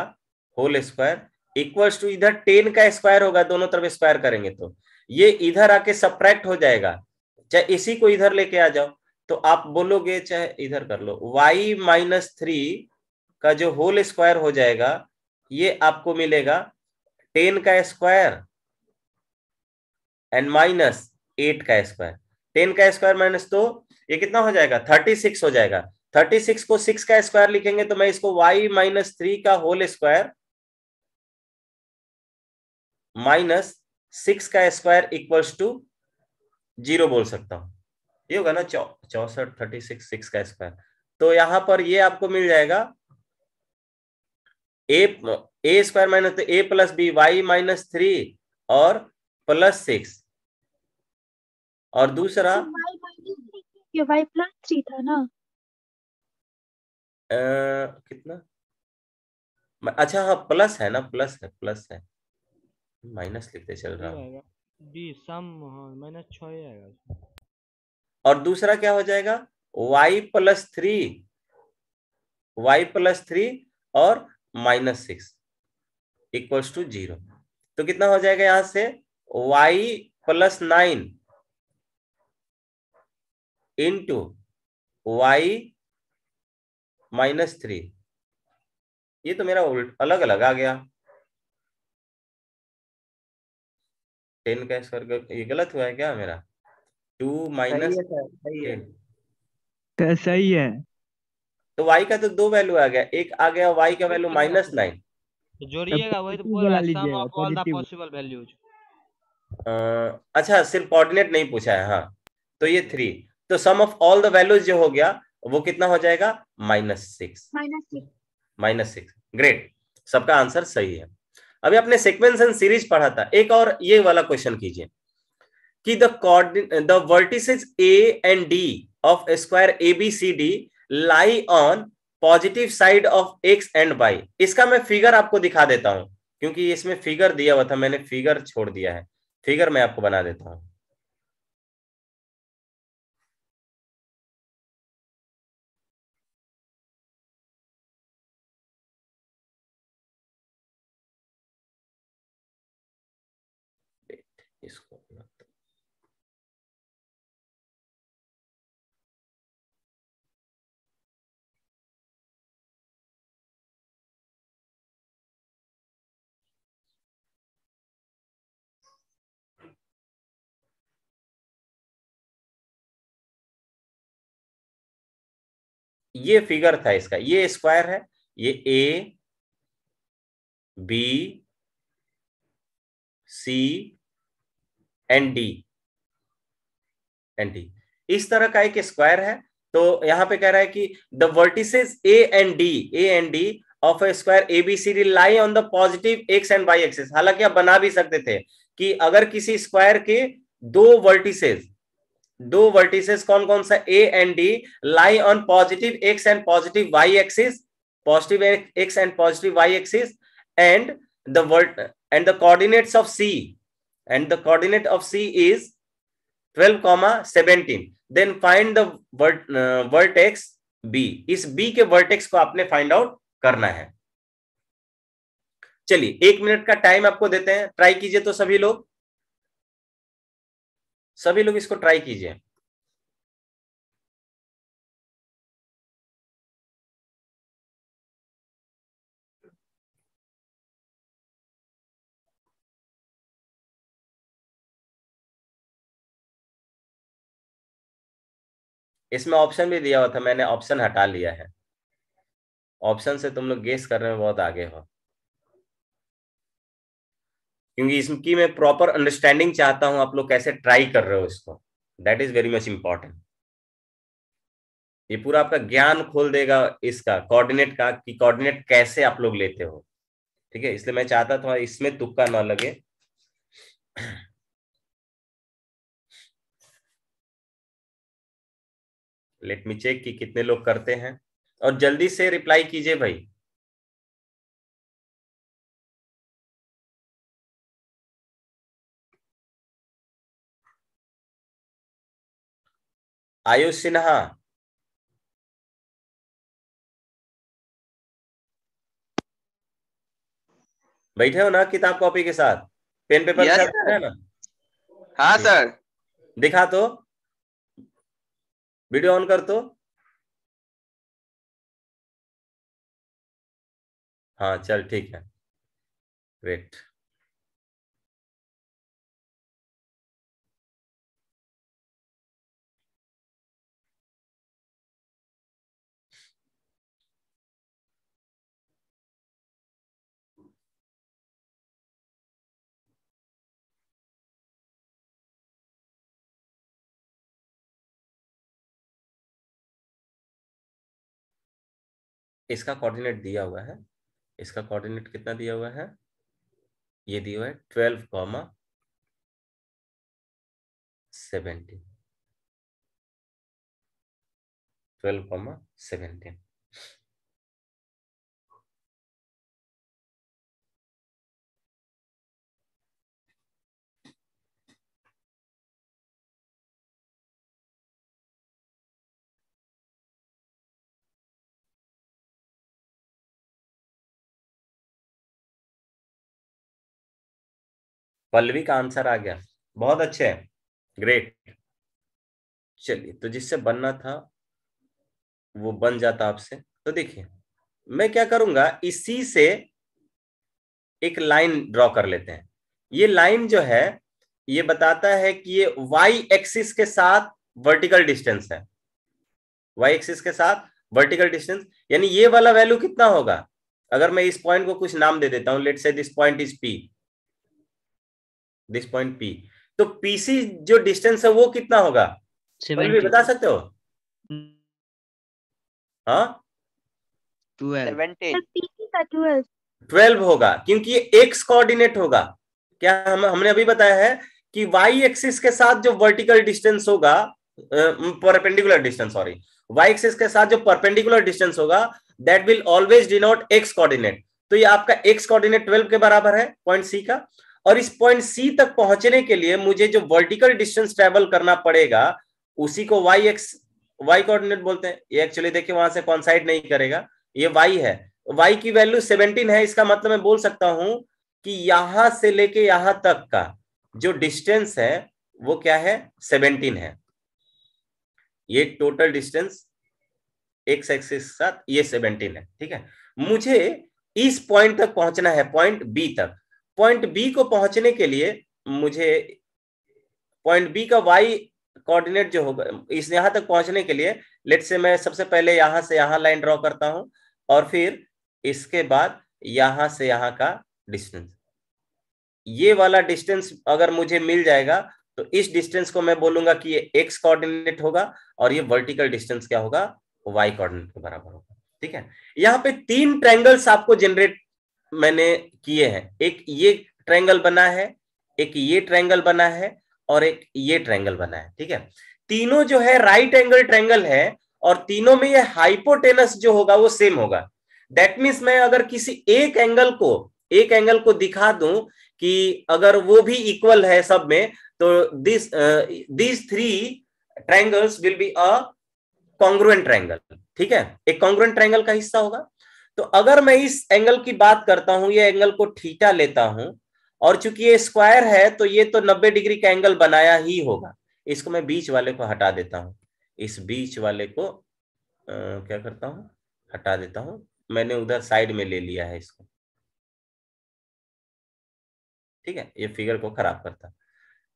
होल स्क्वायर इक्वल्स टू इधर टेन का स्क्वायर होगा दोनों तरफ स्क्वायर करेंगे तो ये इधर आके सप्रैक्ट हो जाएगा चाहे इसी को इधर लेके आ जाओ तो आप बोलोगे चाहे इधर कर लो y माइनस थ्री का जो होल स्क्वायर हो जाएगा ये आपको मिलेगा टेन का स्क्वायर एंड माइनस एट का स्क्वायर टेन का स्क्वायर माइनस तो ये कितना हो जाएगा थर्टी सिक्स हो जाएगा थर्टी सिक्स को सिक्स का स्क्वायर लिखेंगे तो मैं इसको y माइनस थ्री का होल स्क्वायर माइनस सिक्स का स्क्वायर इक्वल्स टू जीरो बोल सकता हूं ये होगा ना चौ चौसठ थर्टी सिक्स सिक्स का स्क्वायर तो यहां पर ये आपको मिल जाएगा A A square minus A plus B y minus three और प्लस सिक्स और दूसरा वाई प्लस थ्री था ना आ, कितना अच्छा हाँ प्लस है ना प्लस है प्लस है माइनस लिखते चल रहा हूँ बी सम माइनस छ आएगा हाँ, और दूसरा क्या हो जाएगा y plus three y plus three और minus six equals to zero तो कितना हो जाएगा यहां से y plus nine into y minus three ये तो मेरा उल्ट अलग अलग आ गया टेन कैश करके ये गलत हुआ है क्या मेरा टू माइनस सही है सही है तो वाई तो का तो दो वैल्यू आ गया एक आ गया वाई का वैल्यू माइनस नाइन अच्छा सिर्फ कोऑर्डिनेट नहीं पूछा है हाँ तो ये थ्री तो sum of all the values जो हो गया वो कितना हो जाएगा minus six minus six great सबका आंसर सही है अभी आपने सीक्वेंस एंड सीरीज पढ़ा था एक और ये वाला क्वेश्चन कीजिए कि the coordinate the vertices A and D of square A B C D lie on positive side of x and y इसका मैं फिगर आपको दिखा देता हूं क्योंकि इसमें फिगर दिया हुआ था मैंने फिगर छोड़ दिया है फिगर मैं आपको बना देता हूं ये फिगर था इसका ये स्क्वायर है ये A B C and D and D इस तरह का एक स्क्वायर है तो यहां पे कह रहा है कि the vertices A and D A and D of a square A B C D lie on the positive x and y axes हालांकि आप बना भी सकते थे कि अगर किसी स्क्वायर के दो वर्टिसेस दो वर्टिसेस कौन कौन सा A and D lie on positive x and positive y axis positive x and positive y axis and the vert and the coordinates of C and the coordinate of C is 12 comma 17 then find the vert, uh, vertex इस B के vertex को आपने find out करना है चलिए एक minute का time आपको देते हैं ट्राई कीजिए तो सभी लोग सभी लोग इसको ट्राई कीजिए इसमें ऑप्शन भी दिया हुआ था मैंने ऑप्शन हटा लिया है ऑप्शन से तुम लोग गेस करने में बहुत आगे हो क्योंकि इसकी मैं प्रॉपर अंडरस्टैंडिंग चाहता हूं आप लोग कैसे ट्राई कर रहे हो इसको that is very much important ये पूरा आपका ज्ञान खोल देगा इसका कोऑर्डिनेट का कि कोऑर्डिनेट कैसे आप लोग लेते हो ठीक है इसलिए मैं चाहता था इसमें तुक्का ना लगे लेट मी चेक कि कितने लोग करते हैं और जल्दी से रिप्लाई कीजिए भाई आयुष सिन्हा बैठे हो ना किताब कॉपी के साथ पेन पेपर के साथ है ना हाँ सर दिखा तो वीडियो ऑन कर तो हाँ चल ठीक है वेट इसका कोऑर्डिनेट दिया हुआ है इसका कोऑर्डिनेट कितना दिया हुआ है ये दिया हुआ है twelve comma seventeen twelve comma seventeen Pallavi का आंसर आ गया बहुत अच्छे है ग्रेट चलिए तो जिससे बनना था वो बन जाता आपसे तो देखिए मैं क्या करूंगा इसी से एक लाइन ड्रॉ कर लेते हैं ये लाइन जो है ये बताता है कि ये वाई एक्सिस के साथ वर्टिकल डिस्टेंस है वाई एक्सिस के साथ वर्टिकल डिस्टेंस यानी ये वाला वैल्यू कितना होगा अगर मैं इस पॉइंट को कुछ नाम दे देता हूं let say this point is P this point P तो पीसी जो डिस्टेंस है वो कितना होगा भी बता सकते हो हाँ ट्वेल्व होगा क्योंकि ये एक्स कोऑर्डिनेट होगा क्या हम हमने अभी बताया है कि वाई एक्सिस के साथ जो वर्टिकल डिस्टेंस होगा perpendicular distance sorry y axis के साथ जो परपेंडिकुलर डिस्टेंस होगा that will always denote x coordinate तो ये आपका एक्स कोऑर्डिनेट ट्वेल्व के बराबर है पॉइंट सी का और इस पॉइंट सी तक पहुंचने के लिए मुझे जो वर्टिकल डिस्टेंस ट्रेवल करना पड़ेगा उसी को वाई एक्स वाई कोऑर्डिनेट बोलते हैं ये एक्चुअली देखिए वहां से कॉन्साइड नहीं करेगा ये वाई है वाई की वैल्यू सेवनटीन है इसका मतलब मैं बोल सकता हूं कि यहां से लेके यहां तक का जो डिस्टेंस है वो क्या है सेवनटीन है ये टोटल डिस्टेंस एक्स एक्सिस के साथ ये सेवनटीन है ठीक है मुझे इस पॉइंट तक पहुंचना है पॉइंट बी तक पॉइंट बी को पहुंचने के लिए मुझे पॉइंट बी का वाई कोऑर्डिनेट जो होगा इस यहां तक पहुंचने के लिए लेट से मैं सबसे पहले यहां से यहां लाइन ड्रॉ करता हूं और फिर इसके बाद यहां से यहां का डिस्टेंस ये वाला डिस्टेंस अगर मुझे मिल जाएगा तो इस डिस्टेंस को मैं बोलूंगा कि ये एक्स कोऑर्डिनेट होगा और ये वर्टिकल डिस्टेंस क्या होगा वाई कोऑर्डिनेट के बराबर होगा ठीक है यहाँ पे तीन ट्रायंगल्स आपको जनरेट मैंने किए हैं एक ये ट्रायंगल बना है एक ये ट्रायंगल बना है और एक ये ट्रायंगल बना है ठीक है तीनों जो है राइट एंगल ट्रायंगल है और तीनों में ये हाइपोटेनस जो होगा वो सेम होगा दैट मीन्स मैं अगर किसी एक एंगल को एक एंगल को दिखा दूं कि अगर वो भी इक्वल है सब में तो this this three triangles will be a congruent triangle ठीक है एक कॉन्ग्रुएंट ट्रायंगल का हिस्सा होगा तो अगर मैं इस एंगल की बात करता हूं ये एंगल को ठीटा लेता हूं और चूंकि ये स्क्वायर है तो ये तो 90 डिग्री का एंगल बनाया ही होगा इसको मैं बीच वाले को हटा देता हूं इस बीच वाले को आ, क्या करता हूं हटा देता हूं मैंने उधर साइड में ले लिया है इसको ठीक है ये फिगर को खराब करता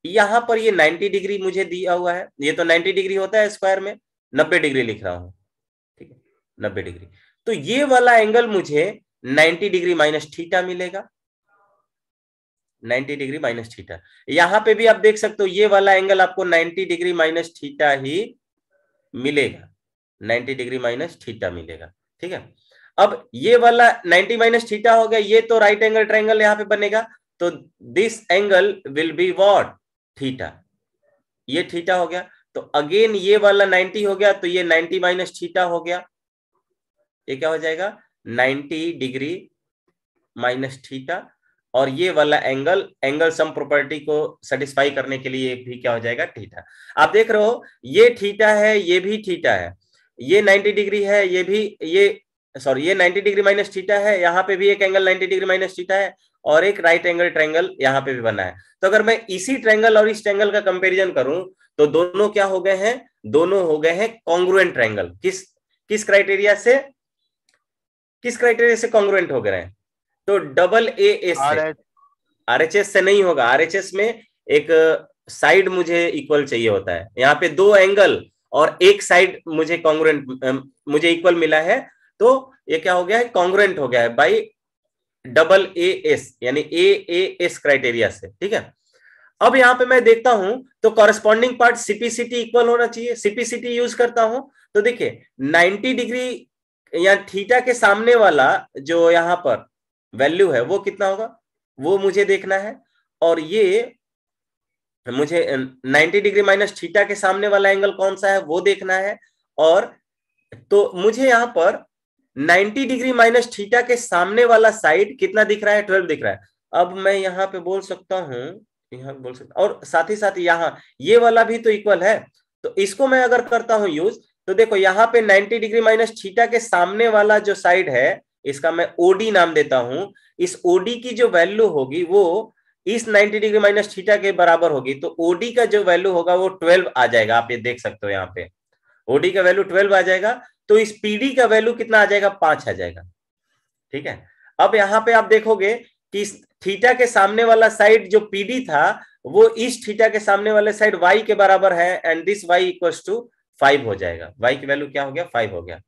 यहां पर ये 90 डिग्री मुझे दिया हुआ है ये तो 90 डिग्री होता है स्क्वायर में 90 डिग्री लिख रहा हूं ठीक है 90 डिग्री तो ये वाला एंगल मुझे 90 डिग्री माइनस थीटा मिलेगा 90 डिग्री माइनस थीटा यहां पे भी आप देख सकते हो ये वाला एंगल आपको 90 डिग्री माइनस थीटा ही मिलेगा 90 डिग्री माइनस थीटा मिलेगा ठीक है अब ये वाला 90 माइनस थीटा हो गया ये तो राइट एंगल ट्राइंगल यहां पे बनेगा तो this angle will be what theta ये थीटा हो गया तो अगेन ये वाला 90 हो गया तो ये 90 माइनस थीटा हो गया ये क्या हो जाएगा 90 डिग्री माइनस थीटा और ये वाला एंगल एंगल सम प्रॉपर्टी को सेटिस्फाई करने के लिए भी क्या हो जाएगा थीटा आप देख रहे हो ये थीटा है ये भी थीटा है ये 90 डिग्री है ये भी ये सॉरी ये 90 डिग्री माइनस थीटा है यहाँ पे भी एक एंगल 90 डिग्री माइनस थीटा है और एक राइट एंगल ट्रैंगल यहाँ पे भी बना है तो अगर मैं इसी ट्रैंगल और इस ट्रायंगल का कंपेरिजन करूं तो दोनों क्या हो गए हैं दोनों हो गए हैं कॉन्ग्रुएंट ट्रैंगल किस किस क्राइटेरिया से किस क्राइटेरिया से कॉन्ग्रुएंट हो गए तो double A S R H S से नहीं होगा आर एच एस में एक साइड uh, मुझे इक्वल चाहिए होता है यहाँ पे दो एंगल और एक साइड मुझे कॉन्ग्रेंट um, मुझे इक्वल मिला है तो ये क्या हो गया है कॉन्ग्रेंट हो गया है बाई डबल ए एस यानी ए ए एस क्राइटेरिया से ठीक है अब यहाँ पे मैं देखता हूं तो कॉरेस्पॉन्डिंग पार्ट सीपीसीटी इक्वल होना चाहिए सीपीसीटी यूज करता हूं तो देखिए 90 डिग्री या थीटा के सामने वाला जो यहाँ पर वैल्यू है वो कितना होगा वो मुझे देखना है और ये मुझे 90 डिग्री माइनस थीटा के सामने वाला एंगल कौन सा है वो देखना है और तो मुझे यहाँ पर 90 डिग्री माइनस थीटा के सामने वाला साइड कितना दिख रहा है ट्वेल्व दिख रहा है अब मैं यहाँ पे बोल सकता हूँ यहाँ बोल सकता और साथ ही साथ यहाँ ये वाला भी तो इक्वल है तो इसको मैं अगर करता हूं यूज तो देखो यहाँ पे 90 डिग्री माइनस थीटा के सामने वाला जो साइड है इसका मैं ओडी नाम देता हूं इस ओडी की जो वैल्यू होगी वो इस 90 डिग्री माइनस थीटा के बराबर होगी तो ओडी का जो वैल्यू होगा वो 12 आ जाएगा आप ये देख सकते हो यहाँ पे ओडी का वैल्यू 12 आ जाएगा तो इस पीडी का वैल्यू कितना आ जाएगा पांच आ जाएगा ठीक है अब यहाँ पे आप देखोगे कि इस थीटा के सामने वाला साइड जो पीडी था वो इस थीटा के सामने वाले साइड वाई के बराबर है and this y equals to five हो जाएगा वाई की वैल्यू क्या हो गया फाइव हो गया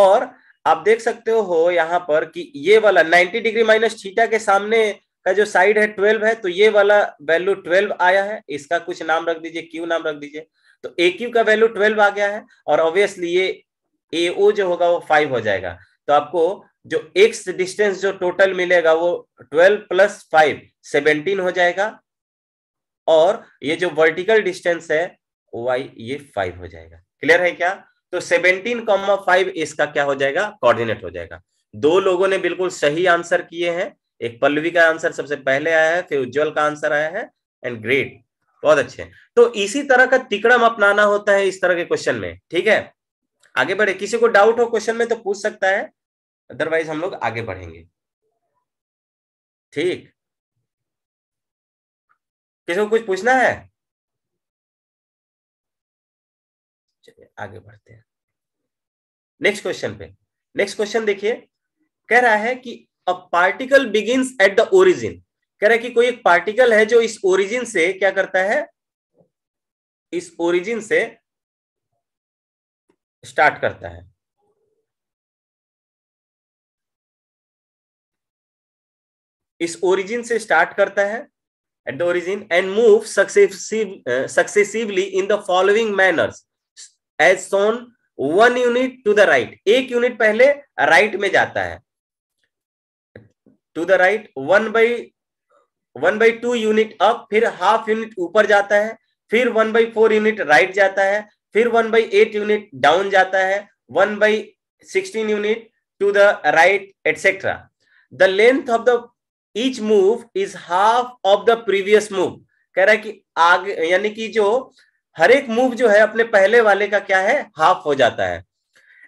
और आप देख सकते हो यहाँ पर कि ये वाला नाइनटी डिग्री माइनस थीटा के सामने का जो साइड है ट्वेल्व है तो ये वाला वैल्यू ट्वेल्व आया है इसका कुछ नाम रख दीजिए क्यू नाम रख दीजिए तो ए क्यू का वैल्यू ट्वेल्व आ गया है और ऑब्वियसली ये ए ओ जो होगा वो फाइव हो जाएगा तो आपको जो एक्स डिस्टेंस जो टोटल मिलेगा वो ट्वेल्व प्लस फाइव सेवनटीन हो जाएगा और ये जो वर्टिकल डिस्टेंस है वाई ये फाइव हो जाएगा क्लियर है क्या तो सेवनटीन कॉमा फाइव इसका क्या हो जाएगा कोऑर्डिनेट हो जाएगा दो लोगों ने बिल्कुल सही आंसर किए हैं एक पल्लवी का आंसर सबसे पहले आया है फिर उज्जवल का आंसर आया है एंड ग्रेट बहुत अच्छे तो इसी तरह का तिकड़म अपनाना होता है इस तरह के क्वेश्चन में ठीक है आगे बढ़े किसी को डाउट हो क्वेश्चन में तो पूछ सकता है अदरवाइज हम लोग आगे बढ़ेंगे ठीक किसी को कुछ पूछना है चलिए आगे बढ़ते हैं नेक्स्ट क्वेश्चन पे नेक्स्ट क्वेश्चन देखिए कह रहा है कि a particle begin at the origin कह रहा है कि कोई एक पार्टिकल है जो इस ओरिजिन से क्या करता है इस ओरिजिन से स्टार्ट करता है इस ओरिजिन से स्टार्ट करता है at the origin and move successive successively in the following manners as shown one unit to the right एक यूनिट पहले राइट में जाता है to the right one by one by two unit up फिर half unit ऊपर जाता है फिर one by four unit right जाता है फिर one by eight unit down जाता है one by sixteen unit to the right etcetera the length of the each move is half of the previous move कह रहा है कि आगे यानी कि जो हर एक मूव जो है अपने पहले वाले का क्या है हाफ हो जाता है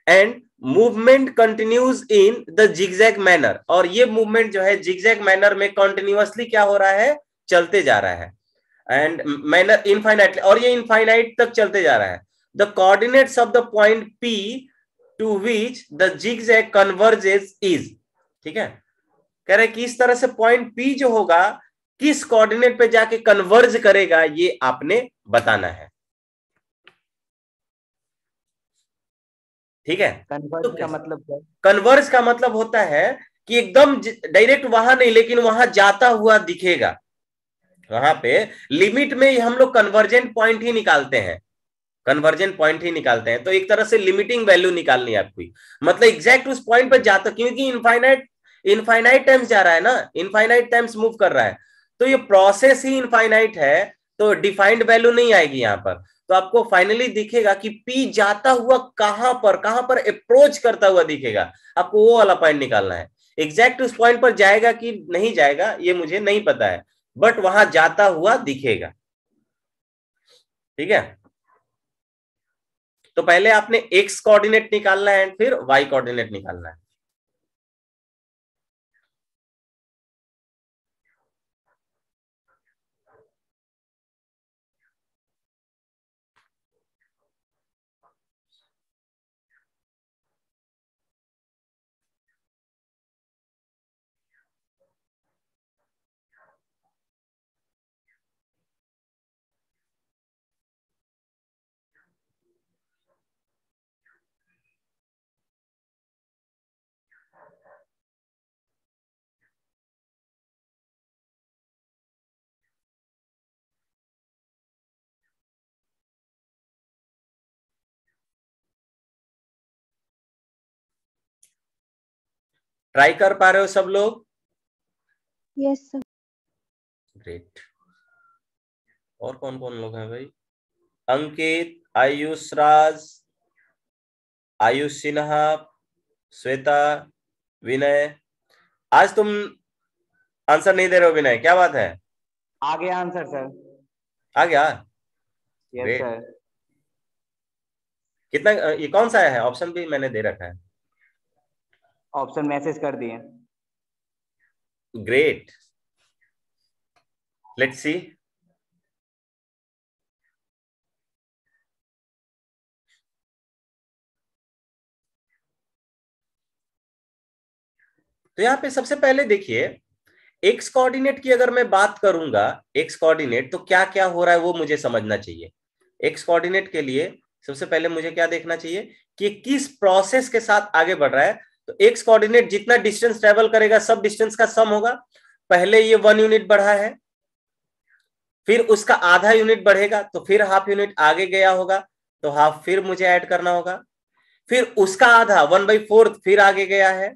and movement continues in the zigzag manner और ये मूवमेंट जो है जिगजैग मैनर में कंटिन्यूअसली क्या हो रहा है चलते जा रहा है एंड मैनर इनफाइनाइटली और ये इनफाइनाइट तक चलते जा रहा है the coordinates of the point P to which the zigzag converges is ठीक है कह रहे कि इस तरह से पॉइंट पी जो होगा किस कोऑर्डिनेट पे जाके कन्वर्ज करेगा ये आपने बताना है ठीक है कन्वर्स तो का मतलब कन्वर्स का मतलब होता है कि एकदम डायरेक्ट वहां नहीं लेकिन वहां जाता हुआ दिखेगा वहां पे लिमिट में हम लोग कन्वर्जेंट पॉइंट ही निकालते हैं कन्वर्जेंट पॉइंट ही निकालते हैं तो एक तरह से लिमिटिंग वैल्यू निकालनी है आपकी मतलब एग्जैक्ट उस पॉइंट पर जाता क्योंकि इनफाइनाइट इनफाइनाइट टाइम्स जा रहा है ना इनफाइनाइट टाइम्स मूव कर रहा है तो ये प्रोसेस ही इनफाइनाइट है तो डिफाइंड वैल्यू नहीं आएगी यहाँ पर तो आपको फाइनली दिखेगा कि पी जाता हुआ कहां पर कहां पर अप्रोच करता हुआ दिखेगा आपको वो वाला पॉइंट निकालना है एग्जैक्ट उस पॉइंट पर जाएगा कि नहीं जाएगा ये मुझे नहीं पता है बट वहां जाता हुआ दिखेगा ठीक है तो पहले आपने एक्स कोऑर्डिनेट निकालना है फिर वाई कोऑर्डिनेट निकालना है ट्राई कर पा रहे हो सब लोग यस ग्रेट और कौन कौन लोग हैं भाई अंकित आयुष राज आयुष सिन्हा श्वेता विनय आज तुम आंसर नहीं दे रहे हो विनय क्या बात है आ गया आंसर सर आ गया सर कितना ये कौन सा है ऑप्शन भी मैंने दे रखा है ऑप्शन मैसेज कर दिए ग्रेट लेट्स सी तो यहां पे सबसे पहले देखिए एक्स कोऑर्डिनेट की अगर मैं बात करूंगा एक्स कोऑर्डिनेट तो क्या क्या हो रहा है वो मुझे समझना चाहिए एक्स कोऑर्डिनेट के लिए सबसे पहले मुझे क्या देखना चाहिए कि किस प्रोसेस के साथ आगे बढ़ रहा है तो एक्स कोऑर्डिनेट जितना डिस्टेंस ट्रेवल करेगा सब डिस्टेंस का सम होगा पहले ये वन यूनिट बढ़ा है फिर उसका आधा यूनिट बढ़ेगा तो फिर हाफ यूनिट आगे गया होगा तो हाफ फिर मुझे ऐड करना होगा फिर उसका आधा वन बाई फोर्थ फिर आगे गया है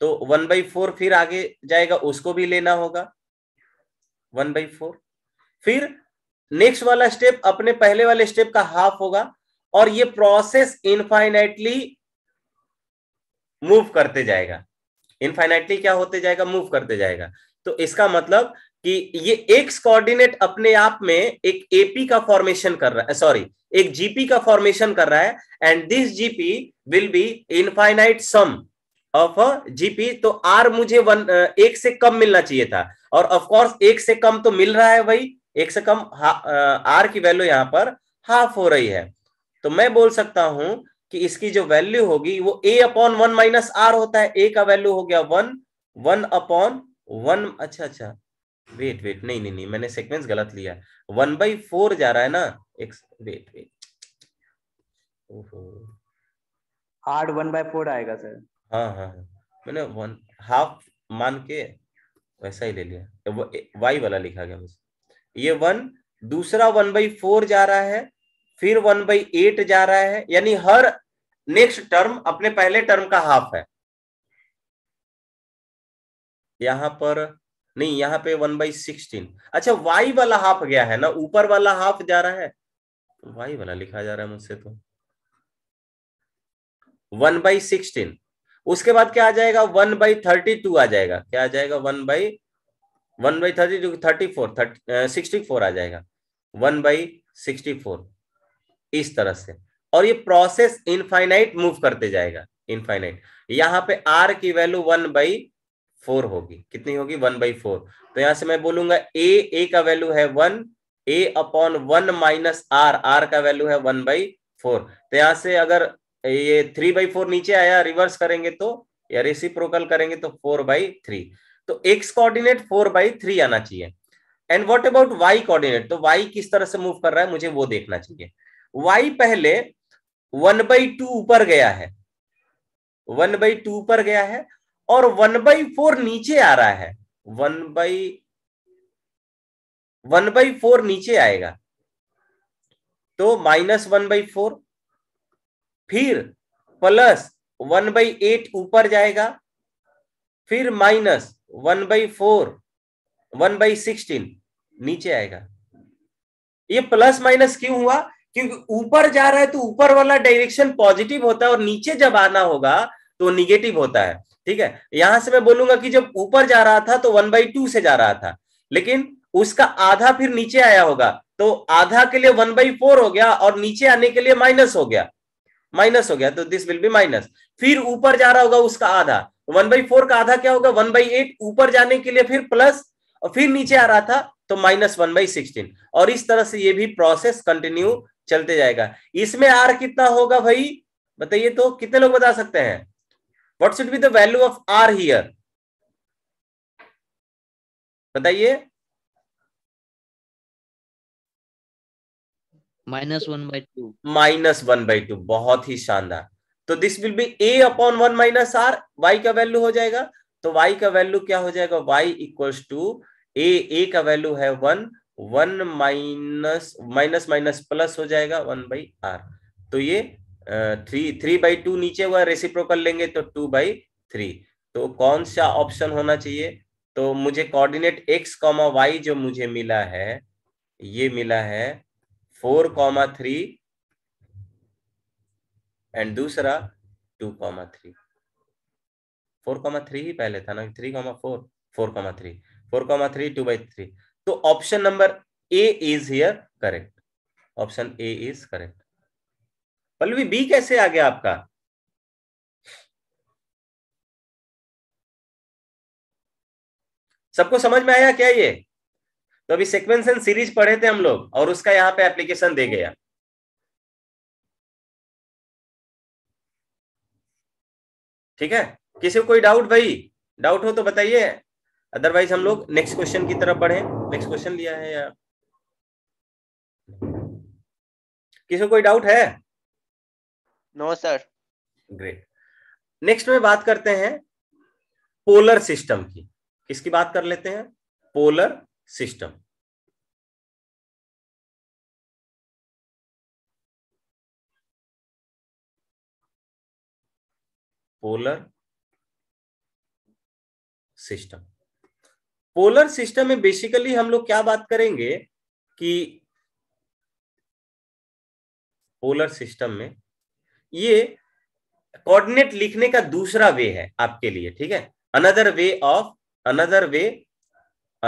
तो वन बाई फोर फिर आगे जाएगा उसको भी लेना होगा वन बाई फोर फिर नेक्स्ट वाला स्टेप अपने पहले वाले स्टेप का हाफ होगा और ये प्रोसेस इनफाइनाइटली मूव करते जाएगा इनफाइनाइटली क्या होते जाएगा मूव करते जाएगा तो इसका मतलब कि ये एक कोऑर्डिनेट अपने आप में एक एपी का फॉर्मेशन कर रहा है सॉरी एक जीपी का फॉर्मेशन कर रहा है and this GP will be infinite sum of GP तो आर मुझे वन एक से कम मिलना चाहिए था और ऑफ कोर्स एक से कम तो मिल रहा है भाई एक से कम आर की वैल्यू यहां पर हाफ हो रही है तो मैं बोल सकता हूं कि इसकी जो वैल्यू होगी वो A upon one minus R होता है ए का वैल्यू हो गया वन वन अपॉन वन अच्छा अच्छा वेट वेट नहीं नहीं नहीं मैंने सीक्वेंस गलत लिया वन बाई फोर जा रहा है ना एक wait wait hard one by four आएगा सर हाँ, हाँ हाँ मैंने वन हाफ मान के वैसा ही ले लिया वाई वाला लिखा गया मुझे ये वन दूसरा वन बाई फोर जा रहा है फिर वन बाई एट जा रहा है यानी हर नेक्स्ट टर्म अपने पहले टर्म का हाफ है यहां पर नहीं यहाँ पे वन बाई सिक्सटीन अच्छा वाई वाला हाफ गया है ना ऊपर वाला हाफ जा रहा है वाई वाला लिखा जा रहा है मुझसे तो वन बाई सिक्सटीन उसके बाद क्या आ जाएगा वन बाई थर्टी टू आ जाएगा क्या आ जाएगा one by one by thirty two thirty four thirty sixty four आ जाएगा वन बाई सिक्सटी फोर इस तरह से और ये प्रोसेस इनफाइनाइट मूव करते जाएगा इनफाइनाइट यहाँ पे आर की वैल्यू वन बाई फोर होगी कितनी होगी वन बाई फोर तो यहां से मैं बोलूंगा ए ए का वैल्यू है one A upon one minus R R का वैल्यू है वन बाई फोर तो यहां से अगर ये थ्री बाई फोर नीचे आया रिवर्स करेंगे तो या रेसिप्रोकल करेंगे तो फोर बाई थ्री तो x coordinate four by three आना चाहिए and what about Y coordinate तो वाई किस तरह से मूव कर रहा है मुझे वो देखना चाहिए वाई पहले वन बाई टू ऊपर गया है वन बाई टू ऊपर गया है और वन बाई फोर नीचे आ रहा है one by one by four नीचे आएगा तो माइनस वन बाई फोर फिर प्लस वन बाई एट ऊपर जाएगा फिर minus one by four one by sixteen नीचे आएगा ये प्लस माइनस क्यों हुआ क्योंकि ऊपर जा रहा है तो ऊपर वाला डायरेक्शन पॉजिटिव होता है और नीचे जब आना होगा तो निगेटिव होता है ठीक है यहां से मैं बोलूंगा कि जब ऊपर जा रहा था तो वन बाई टू से जा रहा था लेकिन उसका आधा फिर नीचे आया होगा तो आधा के लिए वन बाई फोर हो गया और नीचे आने के लिए माइनस हो गया माइनस हो गया तो दिस विल बी माइनस फिर ऊपर जा रहा होगा उसका आधा वन बाई फोर का आधा क्या होगा वन बाई एट ऊपर जाने के लिए फिर प्लस और फिर नीचे आ रहा था तो माइनस वन बाई सिक्सटीन और इस तरह से ये भी प्रोसेस कंटिन्यू चलते जाएगा इसमें आर कितना होगा भाई बताइए तो कितने लोग बता सकते हैं what should be the value of R here बताइए minus one by two minus one by two बहुत ही शानदार तो this will be A upon one minus R Y का वैल्यू हो जाएगा तो वाई का वैल्यू क्या हो जाएगा Y equals to A A का वैल्यू है one one minus minus minus plus हो जाएगा वन बाई आर तो ये थ्री थ्री बाई टू नीचे हुआ रेसिप्रोकल लेंगे तो टू बाई थ्री तो कौन सा ऑप्शन होना चाहिए तो मुझे कोऑर्डिनेट एक्स कॉमा वाई जो मुझे मिला है ये मिला है फोर कॉमा थ्री एंड दूसरा two comma three four comma three ही पहले था ना three comma four four comma three four comma three two by three तो option number A is here correct option A is correct Pallavi B कैसे आ गया आपका सबको समझ में आया क्या ये तो अभी सिक्वेंस एंड सीरीज पढ़े थे हम लोग और उसका यहां पे एप्लीकेशन दे गया ठीक है किसी को कोई डाउट भाई डाउट हो तो बताइए अदरवाइज हम लोग नेक्स्ट क्वेश्चन की तरफ बढ़े नेक्स्ट क्वेश्चन लिया है यार किसी कोई डाउट है नो सर ग्रेट नेक्स्ट में बात करते हैं पोलर सिस्टम की किसकी बात कर लेते हैं polar system polar system polar system में बेसिकली हम लोग क्या बात करेंगे कि पोलर सिस्टम में ये कोऑर्डिनेट लिखने का दूसरा वे है आपके लिए ठीक है another way of another way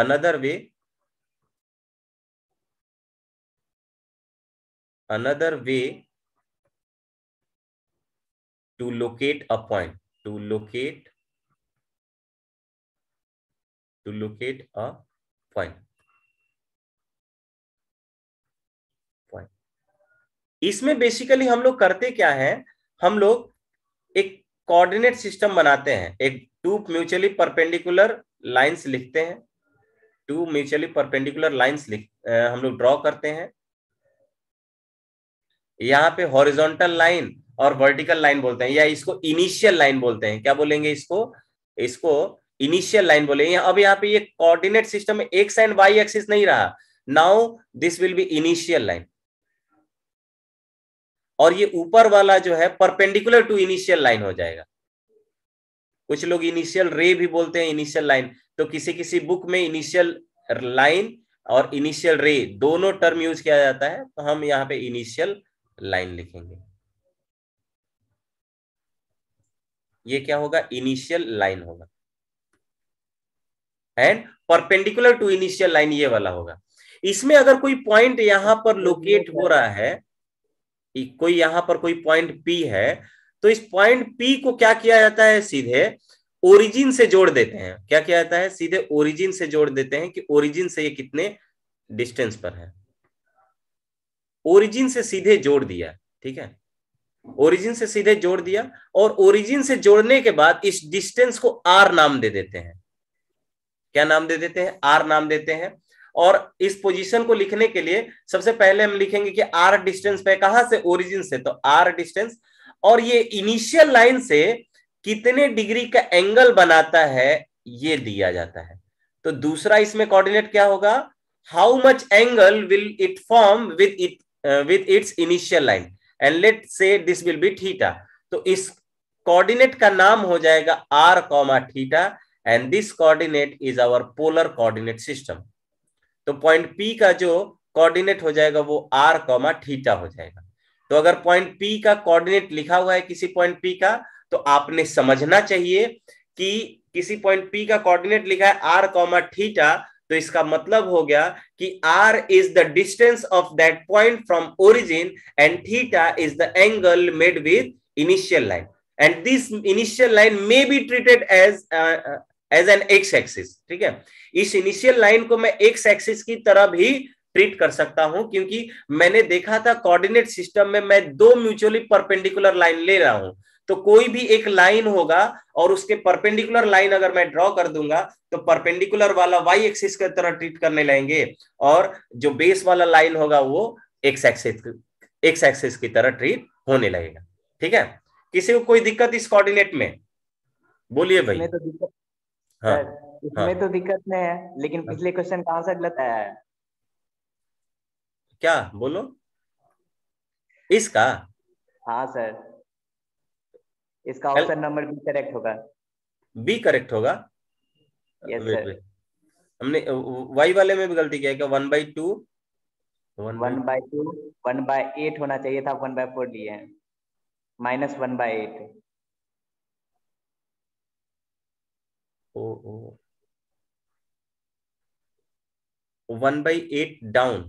another way another way to locate a point to locate to locate a point. इसमें बेसिकली हम लोग करते क्या है हम लोग एक कोऑर्डिनेट सिस्टम बनाते हैं एक टू म्यूचुअली परपेंडिकुलर लाइंस लिखते हैं टू म्यूचुअली परपेंडिकुलर लाइंस लिख हम लोग ड्रॉ करते हैं यहां पे हॉरिजॉन्टल लाइन और वर्टिकल लाइन बोलते हैं या इसको इनिशियल लाइन बोलते हैं क्या बोलेंगे इसको इसको इनिशियल लाइन बोले या अब यहाँ पे ये कोऑर्डिनेट सिस्टम में एक्स एंड वाई एक्सिस नहीं रहा now this will be initial line और ये ऊपर वाला जो है परपेंडिकुलर टू इनिशियल लाइन हो जाएगा कुछ लोग इनिशियल रे भी बोलते हैं इनिशियल लाइन तो किसी किसी बुक में इनिशियल लाइन और इनिशियल रे दोनों टर्म यूज किया जाता है तो हम यहां पे इनिशियल लाइन लिखेंगे ये क्या होगा इनिशियल लाइन होगा and perpendicular to initial line ये वाला होगा इसमें अगर कोई पॉइंट यहां पर लोकेट हो रहा है कोई यहां पर कोई पॉइंट पी है तो इस पॉइंट पी को क्या किया जाता है सीधे ओरिजिन से जोड़ देते हैं क्या किया जाता है सीधे ओरिजिन से जोड़ देते हैं कि ओरिजिन से ये कितने डिस्टेंस पर है ओरिजिन से सीधे जोड़ दिया ठीक है ओरिजिन से सीधे जोड़ दिया और ओरिजिन से जोड़ने के बाद इस डिस्टेंस को आर नाम दे देते हैं क्या नाम दे देते हैं आर नाम देते हैं और इस पोजीशन को लिखने के लिए सबसे पहले हम लिखेंगे कि आर डिस्टेंस पे कहा से ओरिजिन से तो आर डिस्टेंस और ये इनिशियल लाइन से कितने डिग्री का एंगल बनाता है ये दिया जाता है तो दूसरा इसमें कोऑर्डिनेट क्या होगा how much angle will it form with it with its initial line and let say this will be theta तो इस कोऑर्डिनेट का नाम हो जाएगा R comma theta and this coordinate is our polar coordinate system तो point P का जो coordinate हो जाएगा वो आर कॉमा थीटा हो जाएगा तो अगर पॉइंट पी का कोऑर्डिनेट लिखा हुआ है किसी पॉइंट पी का तो आपने समझना चाहिए कि किसी पॉइंट पी का कोऑर्डिनेट लिखा है आर कॉमा थीटा तो इसका मतलब हो गया कि R is the distance of that point from origin and theta is the angle made with initial line and this initial line may be treated as as an X axis ठीक है इस initial line को मैं x axis की तरह भी treat कर सकता हूं क्योंकि मैंने देखा था कोऑर्डिनेट सिस्टम में मैं दो म्यूचुअली परपेंडिकुलर लाइन ले रहा हूं तो कोई भी एक लाइन होगा और उसके परपेंडिकुलर लाइन अगर मैं ड्रॉ कर दूंगा तो परपेंडिकुलर वाला वाई एक्सिस की तरह ट्रीट करने लगेंगे और जो बेस वाला लाइन होगा वो एक्स एक्सिस एक्स एक्सिस की तरह ट्रीट होने लगेगा ठीक है किसी को कोई दिक्कत इस कोऑर्डिनेट में बोलिए भाई तो दिक्कत हाँ, इसमें हाँ, तो दिक्कत नहीं है लेकिन हाँ। पिछले क्वेश्चन का आंसर गलत आया है क्या बोलो इसका हाँ सर इसका ऑप्शन नंबर बी करेक्ट होगा बी करेक्ट होगा यस सर हमने वाई वाले में भी गलती किया क्या one by two one by two one by eight होना चाहिए था वन बाई फोर लिए हैं minus one by eight one by eight down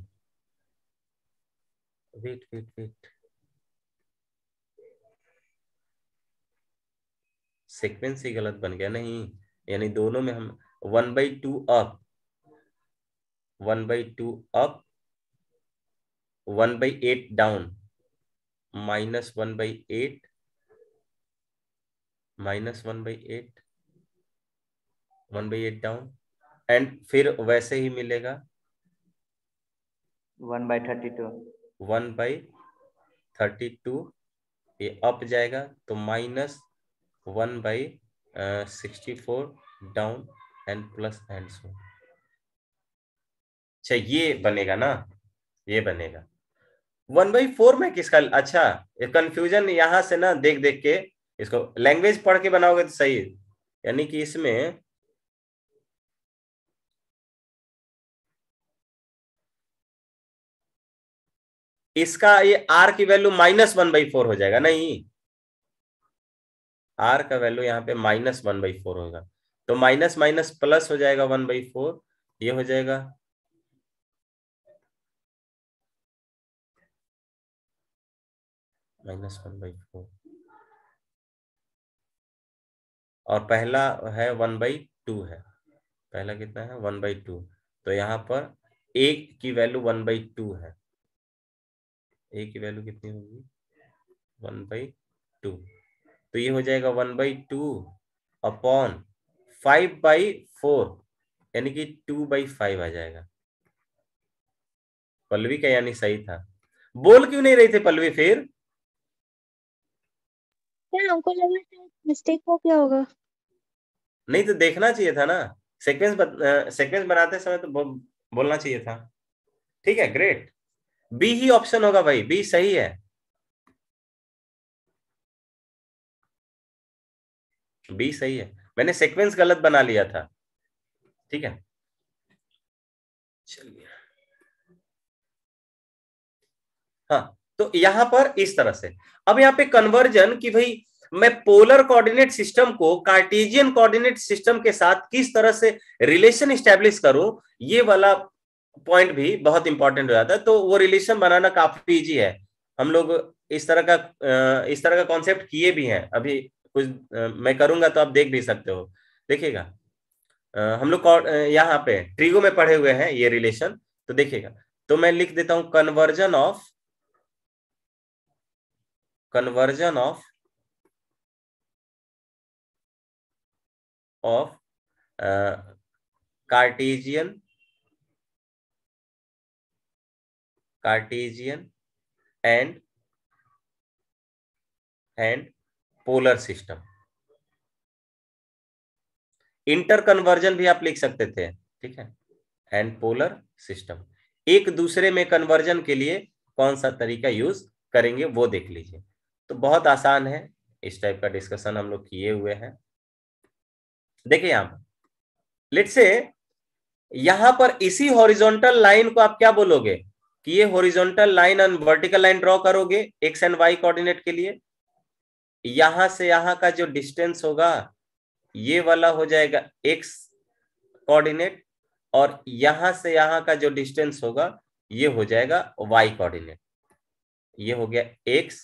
wait wait wait sequence ही गलत बन गया नहीं यानी दोनों में हम one by two up one by two up one by eight down minus one by eight minus one by eight one by eight down and फिर वैसे ही मिलेगा one by thirty two one by thirty two ये up जाएगा तो minus one by sixty four down and plus and so अच्छा ये बनेगा ना ये बनेगा वन बाई फोर में किसका अच्छा कंफ्यूजन यहां से ना देख देख के इसको लैंग्वेज पढ़ के बनाओगे तो सही यानी कि इसमें इसका ये आर की value minus one by four हो जाएगा नहीं आर का वैल्यू यहाँ पे माइनस वन बाई फोर होगा तो माइनस माइनस प्लस हो जाएगा वन बाई फोर ये हो जाएगा माइनस वन बाई फोर और पहला है वन बाई टू है पहला कितना है वन बाई टू तो यहाँ पर एक की वैल्यू वन बाई टू है एक की वैल्यू कितनी होगी वन बाई टू तो ये हो जाएगा one by two upon five by four यानी कि टू बाई फाइव आ जाएगा पल्लवी का यानी सही था बोल क्यों नहीं रही थी पल्लवी फिर ना हमको लगा मिस्टेक हो गया होगा नहीं तो देखना चाहिए था ना सेक्वेंस सीक्वेंस सेक्वेंस बनाते समय तो बो, बोलना चाहिए था ठीक है ग्रेट बी ही ऑप्शन होगा भाई बी सही है बी सही है मैंने सीक्वेंस गलत बना लिया था ठीक है चलिए हाँ तो यहां पर इस तरह से अब यहाँ पे कन्वर्जन कि भाई मैं पोलर कोऑर्डिनेट सिस्टम को कार्टेशियन कोऑर्डिनेट सिस्टम के साथ किस तरह से रिलेशन स्टैब्लिश करूं ये वाला पॉइंट भी बहुत इंपॉर्टेंट हो जाता है तो वो रिलेशन बनाना काफी इजी है हम लोग इस तरह का इस तरह का कॉन्सेप्ट किए भी हैं अभी कुछ मैं करूंगा तो आप देख भी सकते हो देखिएगा हम लोग यहाँ पे ट्रिगो में पढ़े हुए हैं ये रिलेशन तो देखिएगा तो मैं लिख देता हूं conversion of conversion of of uh, Cartesian Cartesian and and polar system. Interconversion भी आप लिख सकते थे ठीक है एंड पोलर सिस्टम एक दूसरे में कन्वर्जन के लिए कौन सा तरीका यूज करेंगे वो देख लीजिए तो बहुत आसान है इस टाइप का डिस्कशन हम लोग किए हुए हैं देखिए यहां पर लेट से यहां पर इसी हॉरिजॉन्टल लाइन को आप क्या बोलोगे कि ये horizontal line and vertical line draw करोगे एक्स एंड वाई कोऑर्डिनेट के लिए यहां से यहां का जो डिस्टेंस होगा ये वाला हो जाएगा एक्स कोऑर्डिनेट और यहां से यहां का जो डिस्टेंस होगा ये हो जाएगा वाई कोऑर्डिनेट ये हो गया X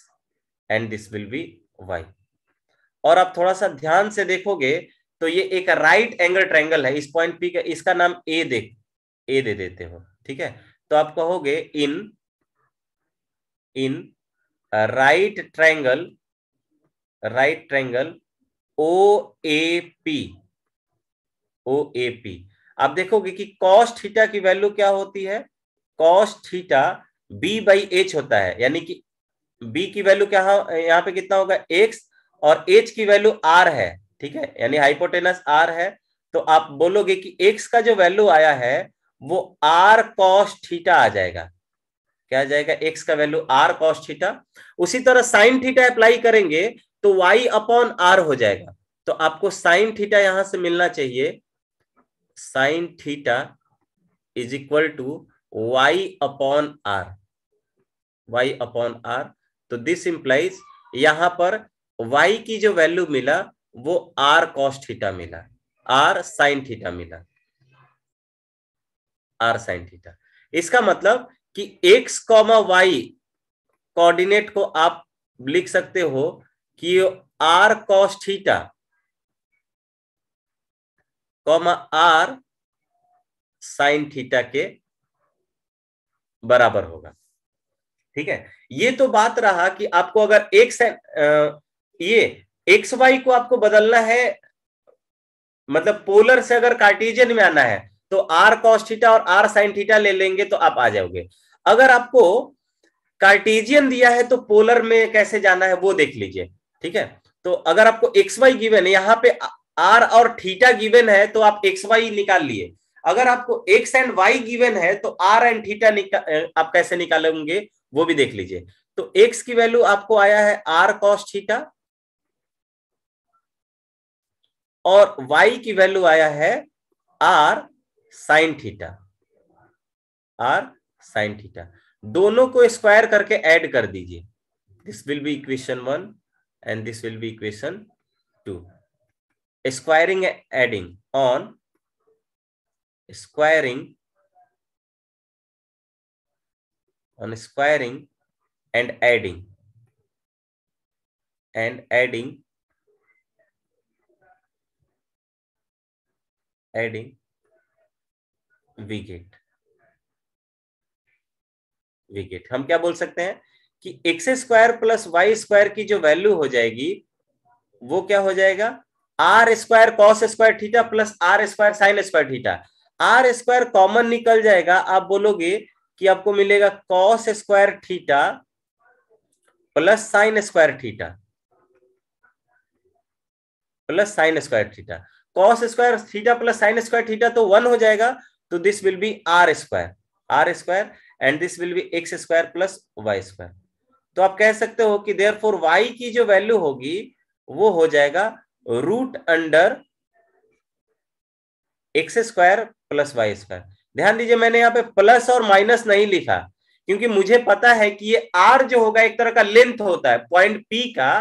and this will be Y और आप थोड़ा सा ध्यान से देखोगे तो ये एक राइट एंगल ट्रायंगल है इस पॉइंट पी का इसका नाम ए दे ए दे देते हो ठीक है तो आप कहोगे in in right triangle right triangle O A P O A P आप देखोगे कि कॉस थीटा की वैल्यू क्या होती है cos theta B by H होता है यानी कि बी की वैल्यू क्या यहां पे कितना होगा एक्स और एच की वैल्यू आर है ठीक है यानी हाइपोटेनस आर है तो आप बोलोगे कि एक्स का जो वैल्यू आया है वो आर कॉस थीटा आ जाएगा क्या आ जाएगा एक्स का वैल्यू आर कॉस थीटा उसी तरह साइन थीटा अप्लाई करेंगे तो वाई अपॉन आर हो जाएगा तो आपको साइन थीटा यहां से मिलना चाहिए sine theta is equal to Y upon R Y upon R तो दिस इंप्लाइज यहां पर वाई की जो वैल्यू मिला वो आर कॉस्ट थीटा मिला आर साइन थीटा मिला आर साइन थीटा इसका मतलब कि एक्स कॉमा वाई कोऑर्डिनेट को आप लिख सकते हो कि R cos theta comma R sine theta के बराबर होगा ठीक है ये तो बात रहा कि आपको अगर एक साइन ये एक्स वाई को आपको बदलना है मतलब पोलर से अगर कार्टेशियन में आना है तो आर कॉस थीटा और आर साइन थीटा ले लेंगे तो आप आ जाओगे अगर आपको कार्टिजियन दिया है तो पोलर में कैसे जाना है वो देख लीजिए ठीक है तो अगर आपको एक्स वाई गिवन है यहाँ पे आर और थीटा गिवन है तो आप एक्स वाई निकाल लिए अगर आपको एक्स एंड वाई गिवन है तो आर एंड थीटा आप कैसे निकालेंगे वो भी देख लीजिए तो एक्स की वैल्यू आपको आया है आर कॉस्टा और y की वैल्यू आया है r sine theta r sine theta दोनों को स्क्वायर करके ऐड कर दीजिए this will be equation one and this will be equation two squaring adding on squaring on squaring and adding and adding adding we get we get हम क्या बोल सकते हैं कि X square plus Y square की जो value हो जाएगी वो क्या हो जाएगा R square cos square theta plus R square sine square theta R square common निकल जाएगा आप बोलोगे कि आपको मिलेगा cos square theta plus sine square theta plus sine square theta cos square theta plus sine square theta तो one हो जाएगा तो this will be R square R square and this will be X square plus Y square तो आप कह सकते हो कि देयर फोर वाई की जो वैल्यू होगी वो हो जाएगा root under x square plus Y square ध्यान दीजिए मैंने यहां पे प्लस और माइनस नहीं लिखा क्योंकि मुझे पता है कि ये आर जो होगा एक तरह का लेंथ होता है पॉइंट पी का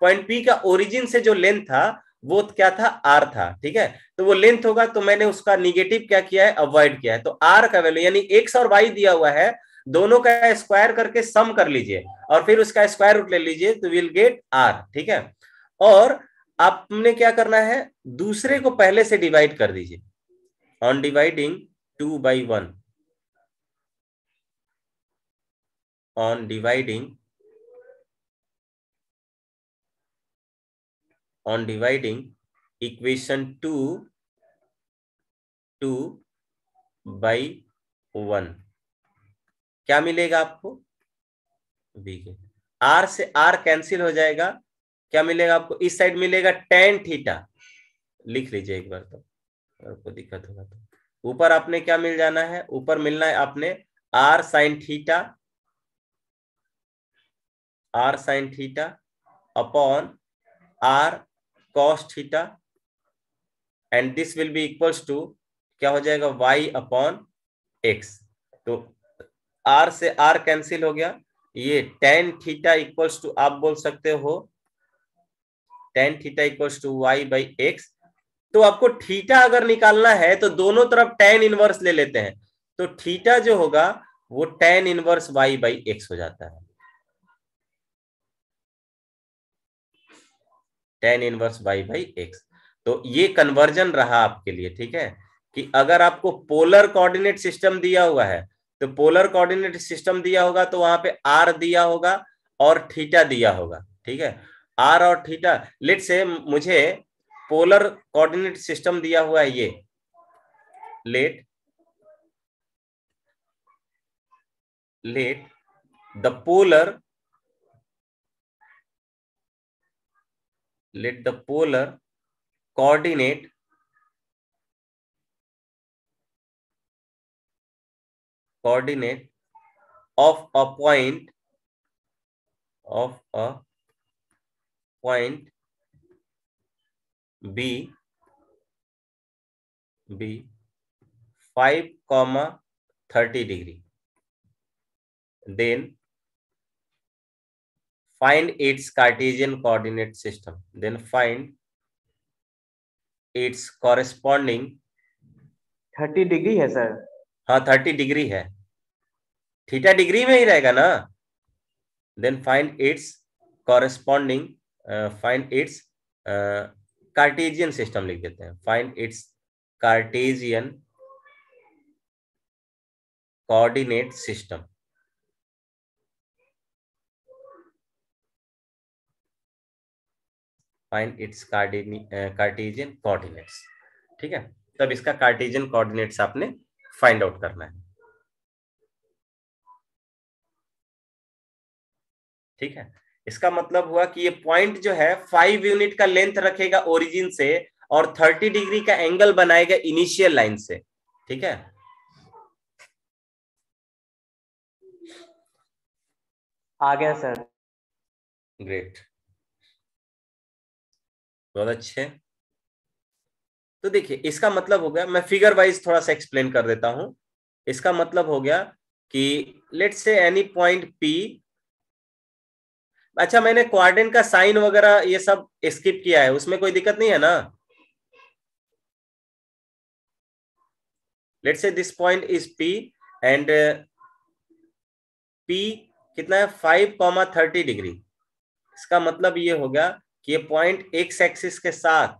पॉइंट पी का ओरिजिन से जो लेंथ था वो क्या था आर था ठीक है तो वो लेंथ होगा तो मैंने उसका निगेटिव क्या किया है अवॉइड किया है तो आर का वैल्यू यानी एक्स और वाई दिया हुआ है दोनों का स्क्वायर करके सम कर लीजिए और फिर उसका स्क्वायर रूट ले लीजिए तो विल गेट आर ठीक है और आपने क्या करना है दूसरे को पहले से डिवाइड कर दीजिए on dividing two by one on dividing on dividing equation 2 2 by 1 क्या मिलेगा आपको बी के आर से आर कैंसिल हो जाएगा क्या मिलेगा आपको इस साइड मिलेगा टेन थीटा लिख लीजिए एक बार तो आपको दिक्कत होगा तो ऊपर आपने क्या मिल जाना है ऊपर मिलना है आपने R sine theta are sine theta upon R cos theta and this will be equals to क्या हो जाएगा y अपॉन x तो r से r कैंसिल हो गया ये tan थीटा इक्वल्स टू आप बोल सकते हो tan theta equals to y by X तो आपको थीटा अगर निकालना है तो दोनों तरफ tan इनवर्स ले लेते हैं तो थीटा जो होगा वो tan inverse y by X हो जाता है tan inverse Y by X तो ये कन्वर्जन रहा आपके लिए ठीक है कि अगर आपको पोलर कोऑर्डिनेट सिस्टम दिया हुआ है तो पोलर कोऑर्डिनेट सिस्टम दिया होगा तो वहां पे आर दिया होगा और थीटा दिया होगा ठीक है आर और थीटा लेट से मुझे पोलर कोऑर्डिनेट सिस्टम दिया हुआ है ये let let the polar let the polar coordinate coordinate of a point of a point B B 5 comma 30 degree then find its cartesian coordinate system then find its corresponding thirty degree है sir हाँ thirty degree है theta degree में ही रहेगा ना then find its corresponding find its cartesian system लिख देते हैं find its cartesian coordinate system find its cartesian coordinates ठीक है तब इसका कार्टेजियन कोऑर्डिनेट्स आपने फाइंड आउट करना है ठीक है इसका मतलब हुआ कि ये पॉइंट जो है फाइव यूनिट का लेंथ रखेगा ओरिजिन से और थर्टी डिग्री का एंगल बनाएगा इनिशियल लाइन से ठीक है आ गया सर ग्रेट बहुत अच्छे तो देखिए इसका मतलब हो गया मैं फिगर वाइज थोड़ा सा एक्सप्लेन कर देता हूं इसका मतलब हो गया कि लेट से एनी पॉइंट पी अच्छा मैंने क्वार्डेंट का साइन वगैरह ये सब स्किप किया है उसमें कोई दिक्कत नहीं है ना let say this point is P and P कितना है फाइव कॉमा थर्टी डिग्री इसका मतलब ये हो गया कि ये पॉइंट एक्स एक्सिस के साथ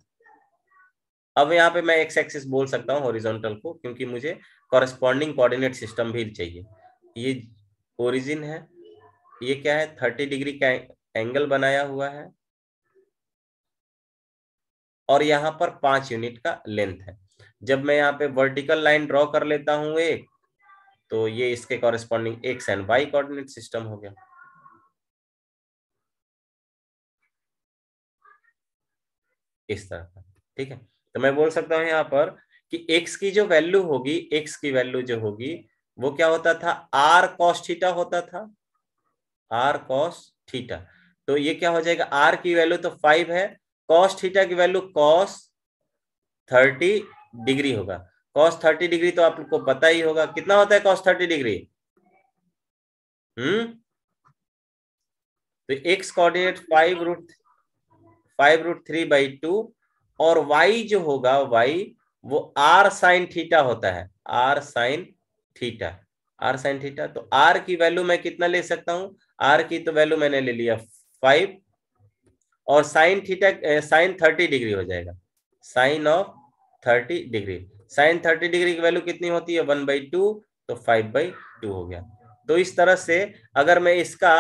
अब यहाँ पे मैं एक्स एक्सिस बोल सकता हूँ हॉरिजॉन्टल को क्योंकि मुझे कॉरेस्पॉन्डिंग कोऑर्डिनेट सिस्टम भी चाहिए ये ओरिजिन है ये क्या है थर्टी डिग्री का एंगल बनाया हुआ है और यहाँ पर पांच यूनिट का लेंथ है जब मैं यहाँ पे वर्टिकल लाइन ड्रॉ कर लेता हूँ एक तो ये इसके corresponding X and Y coordinate system हो गया इस तरह का ठीक है तो मैं बोल सकता हूं यहाँ पर कि एक्स की जो वैल्यू होगी एक्स की वैल्यू जो होगी वो क्या होता था आर कॉस थीटा होता था आर कॉस थीटा तो ये क्या हो जाएगा आर की वैल्यू तो फाइव है कॉस थीटा की वैल्यू कॉस थर्टी डिग्री होगा कॉस थर्टी डिग्री तो आप लोग को पता ही होगा कितना होता है कॉस थर्टी डिग्री हम्म तो x coordinate five root five root three by two और वाई जो होगा वाई वो आर साइन थीटा होता है r sine theta are sine theta तो आर की वैल्यू मैं कितना ले सकता हूं आर की तो वैल्यू मैंने ले लिया फाइव और sine theta sine thirty degree हो जाएगा sine of thirty degree sine thirty degree की वैल्यू कितनी होती है वन बाई टू तो फाइव बाई टू हो गया तो इस तरह से अगर मैं इसका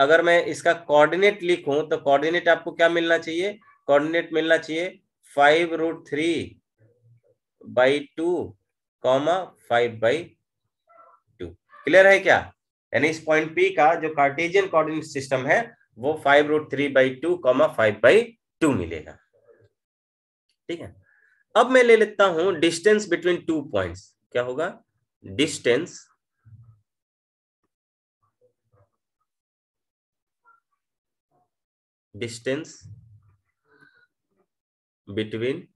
अगर मैं इसका कोऑर्डिनेट लिखूं तो कोऑर्डिनेट आपको क्या मिलना चाहिए कोऑर्डिनेट मिलना चाहिए five root three by two comma five by two clear है क्या यानी इस पॉइंट पी का जो कार्टेजियन कोऑर्डिनेट सिस्टम है वो five root three by two comma five by two मिलेगा ठीक है अब मैं ले लेता हूं डिस्टेंस बिटवीन टू पॉइंट क्या होगा distance distance between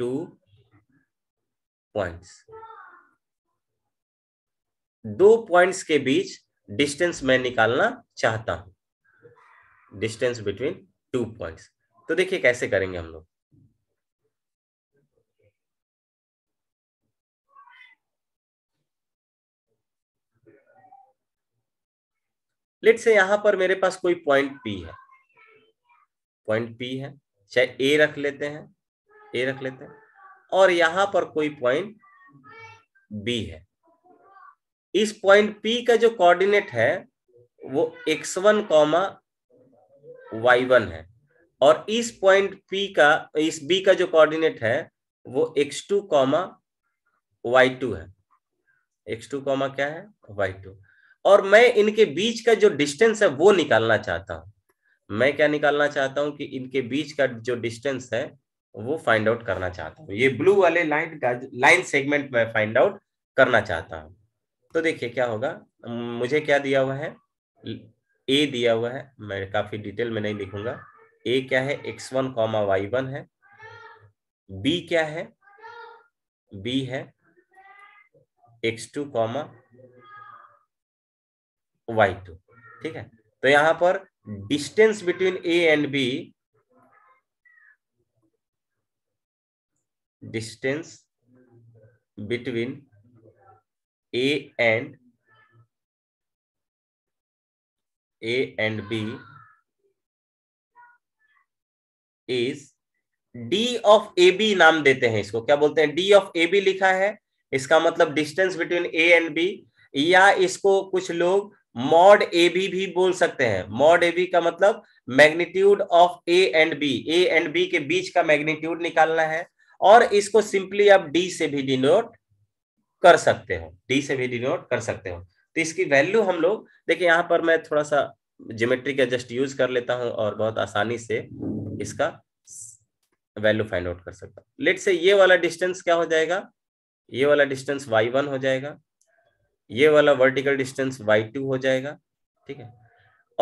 two points दो पॉइंट्स के बीच डिस्टेंस मैं निकालना चाहता हूं डिस्टेंस बिटवीन टू पॉइंट्स तो देखिए कैसे करेंगे हम लोग लेट से यहां पर मेरे पास कोई पॉइंट पी है पॉइंट पी है चाहे ए रख लेते हैं ए रख लेते हैं और यहां पर कोई पॉइंट बी है इस पॉइंट पी का जो कोऑर्डिनेट है वो x one comma y one है और इस पॉइंट पी का इस बी का जो कोऑर्डिनेट है वो x two comma y two है एक्स टू कॉमा क्या है वाई टू और मैं इनके बीच का जो डिस्टेंस है वो निकालना चाहता हूं मैं क्या निकालना चाहता हूं कि इनके बीच का जो डिस्टेंस है वो फाइंड आउट करना चाहता हूं ये ब्लू वाले लाइन लाइन सेगमेंट में फाइंड आउट करना चाहता हूं तो देखिए क्या होगा मुझे क्या दिया हुआ है ए दिया हुआ है मैं काफी डिटेल में नहीं लिखूंगा ए क्या है x one comma y one है बी क्या है बी है x two comma y two ठीक है तो यहां पर distance between A and B distance between A and A and B is D of A B नाम देते हैं इसको क्या बोलते हैं डी ऑफ ए बी लिखा है इसका मतलब distance between A and B या इसको कुछ लोग मॉड ए बी भी बोल सकते हैं मॉड ए बी का मतलब magnitude of A and B A and B के बीच का मैग्नीट्यूड निकालना है और इसको सिंपली आप डी से भी डिनोट कर सकते हो डी से भी डिनोट कर सकते हो तो इसकी वैल्यू हम लोग देखिए यहां पर मैं थोड़ा सा ज्योमेट्री का जस्ट यूज कर लेता हूं और बहुत आसानी से इसका वैल्यू फाइंड आउट कर सकता हूँ लेट से ये वाला डिस्टेंस क्या हो जाएगा ये वाला डिस्टेंस वाई वन हो जाएगा ये वाला वर्टिकल डिस्टेंस वाई टू हो जाएगा ठीक है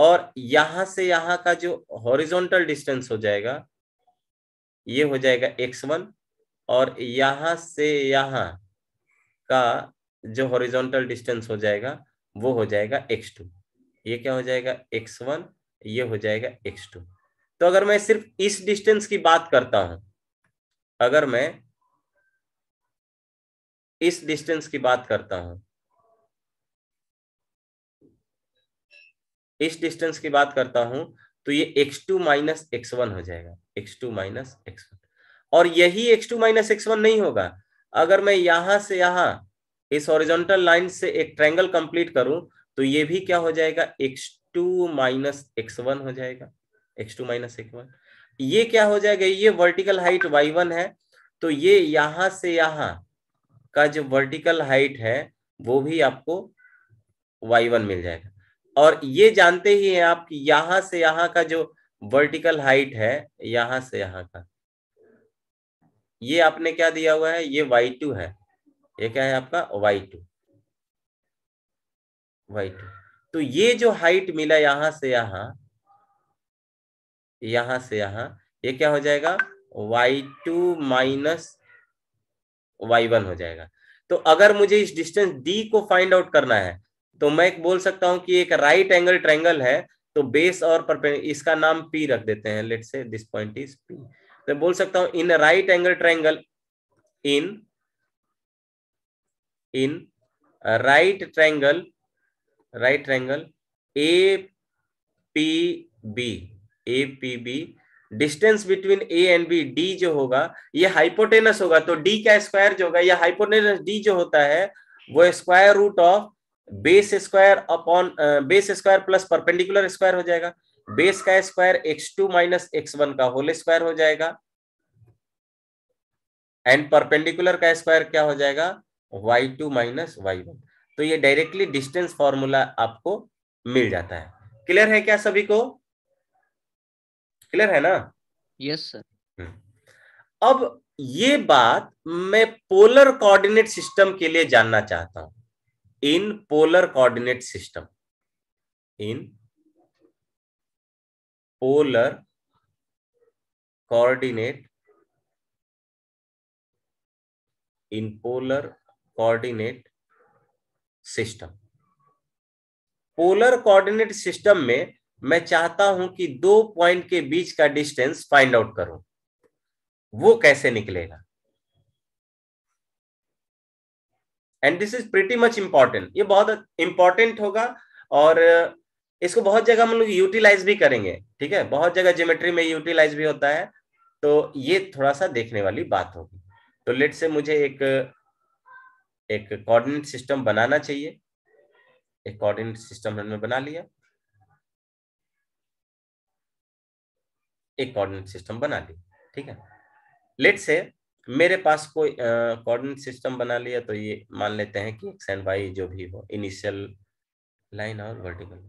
और यहां से यहां का जो हॉरिजॉन्टल डिस्टेंस हो जाएगा ये हो जाएगा एक्स वन और यहां से यहां का जो हॉरिजॉन्टल डिस्टेंस हो जाएगा वो हो जाएगा एक्स टू ये क्या हो जाएगा एक्स वन ये हो जाएगा एक्स टू तो अगर मैं सिर्फ इस डिस्टेंस की बात करता हूं अगर मैं इस डिस्टेंस की बात करता हूं इस डिस्टेंस की बात करता हूं तो ये x two minus x one हो जाएगा x two minus x one और यही x two minus x one नहीं होगा अगर मैं यहां से यहां इस ओरिजोनटल लाइन से एक ट्रेंगल कंप्लीट करूं तो ये भी क्या हो जाएगा x two minus x one हो जाएगा x two minus x one ये क्या हो जाएगा ये वर्टिकल हाइट वाई वन है तो ये यहां से यहां का जो वर्टिकल हाइट है वो भी आपको वाई वन मिल जाएगा और ये जानते ही हैं आप कि यहां से यहां का जो वर्टिकल हाइट है यहां से यहां का ये आपने क्या दिया हुआ है ये वाई टू है ये क्या है आपका वाई टू वाई टू तो ये जो हाइट मिला यहां से यहां यहां से यहां ये क्या हो जाएगा y two minus y one हो जाएगा तो अगर मुझे इस डिस्टेंस डी को फाइंड आउट करना है तो मैं एक बोल सकता हूं कि एक राइट एंगल ट्रेंगल है तो बेस और इसका नाम पी रख देते हैं late say this point is P तो बोल सकता हूं in right angle triangle in in right triangle right triangle A P B A P B distance between A and B D जो होगा ये हाइपोटेनस होगा तो डी का स्क्वायर जो होगा या हाइपोटेनस डी जो होता है वो square root of base square upon base square plus perpendicular square हो जाएगा बेस का square x two minus x one का होल स्क्वायर हो जाएगा एंड परपेंडिकुलर का स्क्वायर क्या हो जाएगा y two minus y one तो ये डायरेक्टली डिस्टेंस फॉर्मूला आपको मिल जाता है क्लियर है क्या सभी को क्लियर है ना यस yes, सर हम्म। अब ये बात मैं पोलर कोऑर्डिनेट सिस्टम के लिए जानना चाहता हूं in polar coordinate system in polar coordinate in polar coordinate system polar coordinate system में मैं चाहता हूं कि दो पॉइंट के बीच का डिस्टेंस फाइंड आउट करूं वो कैसे निकलेगा and this is pretty much important ये बहुत इंपॉर्टेंट होगा और इसको बहुत जगह हम लोग यूटिलाइज भी करेंगे ठीक है बहुत जगह ज्योमेट्री में यूटिलाइज भी होता है तो ये थोड़ा सा देखने वाली बात होगी तो लेट से मुझे एक एक कोऑर्डिनेट सिस्टम बनाना चाहिए एक कोऑर्डिनेट सिस्टम हमने बना लिया एक कोऑर्डिनेट सिस्टम बना लिया ठीक है लेट से मेरे पास कोई कोऑर्डिनेट सिस्टम बना लिया तो ये मान लेते हैं कि एक्स एंड वाई जो भी हो इनिशियल लाइन और vertical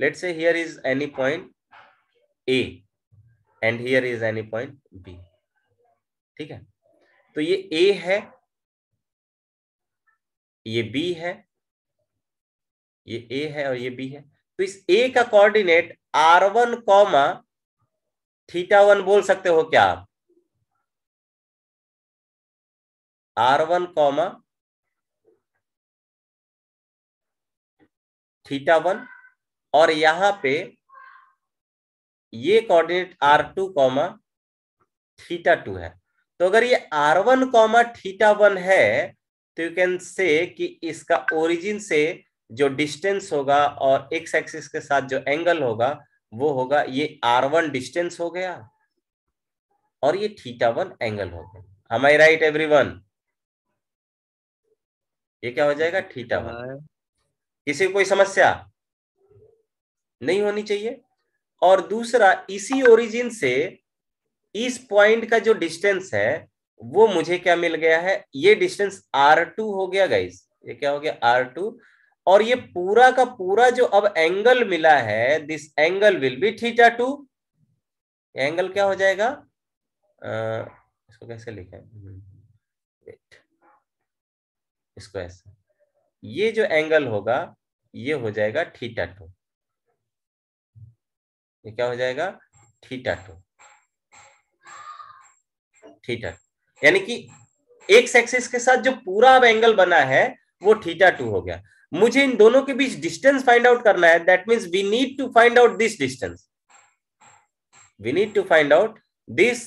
let say here is any point A and here is any point B ठीक है तो ये ए है ये बी है ये ए है और ये बी है तो इस ए का coordinate R one comma theta one बोल सकते हो क्या आप R one comma theta one और यहां पे ये coordinate R two comma theta two है तो अगर ये R one comma theta one है तो यू कैन से कि इसका ओरिजिन से जो डिस्टेंस होगा और एक्स एक्सिस के साथ जो एंगल होगा वो होगा ये आर वन डिस्टेंस हो गया और ये थीटा वन एंगल हो गया हमारे राइट एवरी वन ये क्या हो जाएगा थीटा वन किसी को कोई समस्या नहीं होनी चाहिए और दूसरा इसी ओरिजिन से इस पॉइंट का जो डिस्टेंस है वो मुझे क्या मिल गया है ये डिस्टेंस आर टू हो गया गाइस ये क्या हो गया आर टू और ये पूरा का पूरा जो अब एंगल मिला है this angle will be theta two angle क्या हो जाएगा आ, इसको कैसे लिखा है हम्म। इसको ऐसा ये जो एंगल होगा ये हो जाएगा थीटा टू ये क्या हो जाएगा थीटा टू थीटा यानी कि एक एक्सिस के साथ जो पूरा अब एंगल बना है वो थीटा टू हो गया मुझे इन दोनों के बीच डिस्टेंस फाइंड आउट करना है that means we need to find out this distance we need to find out this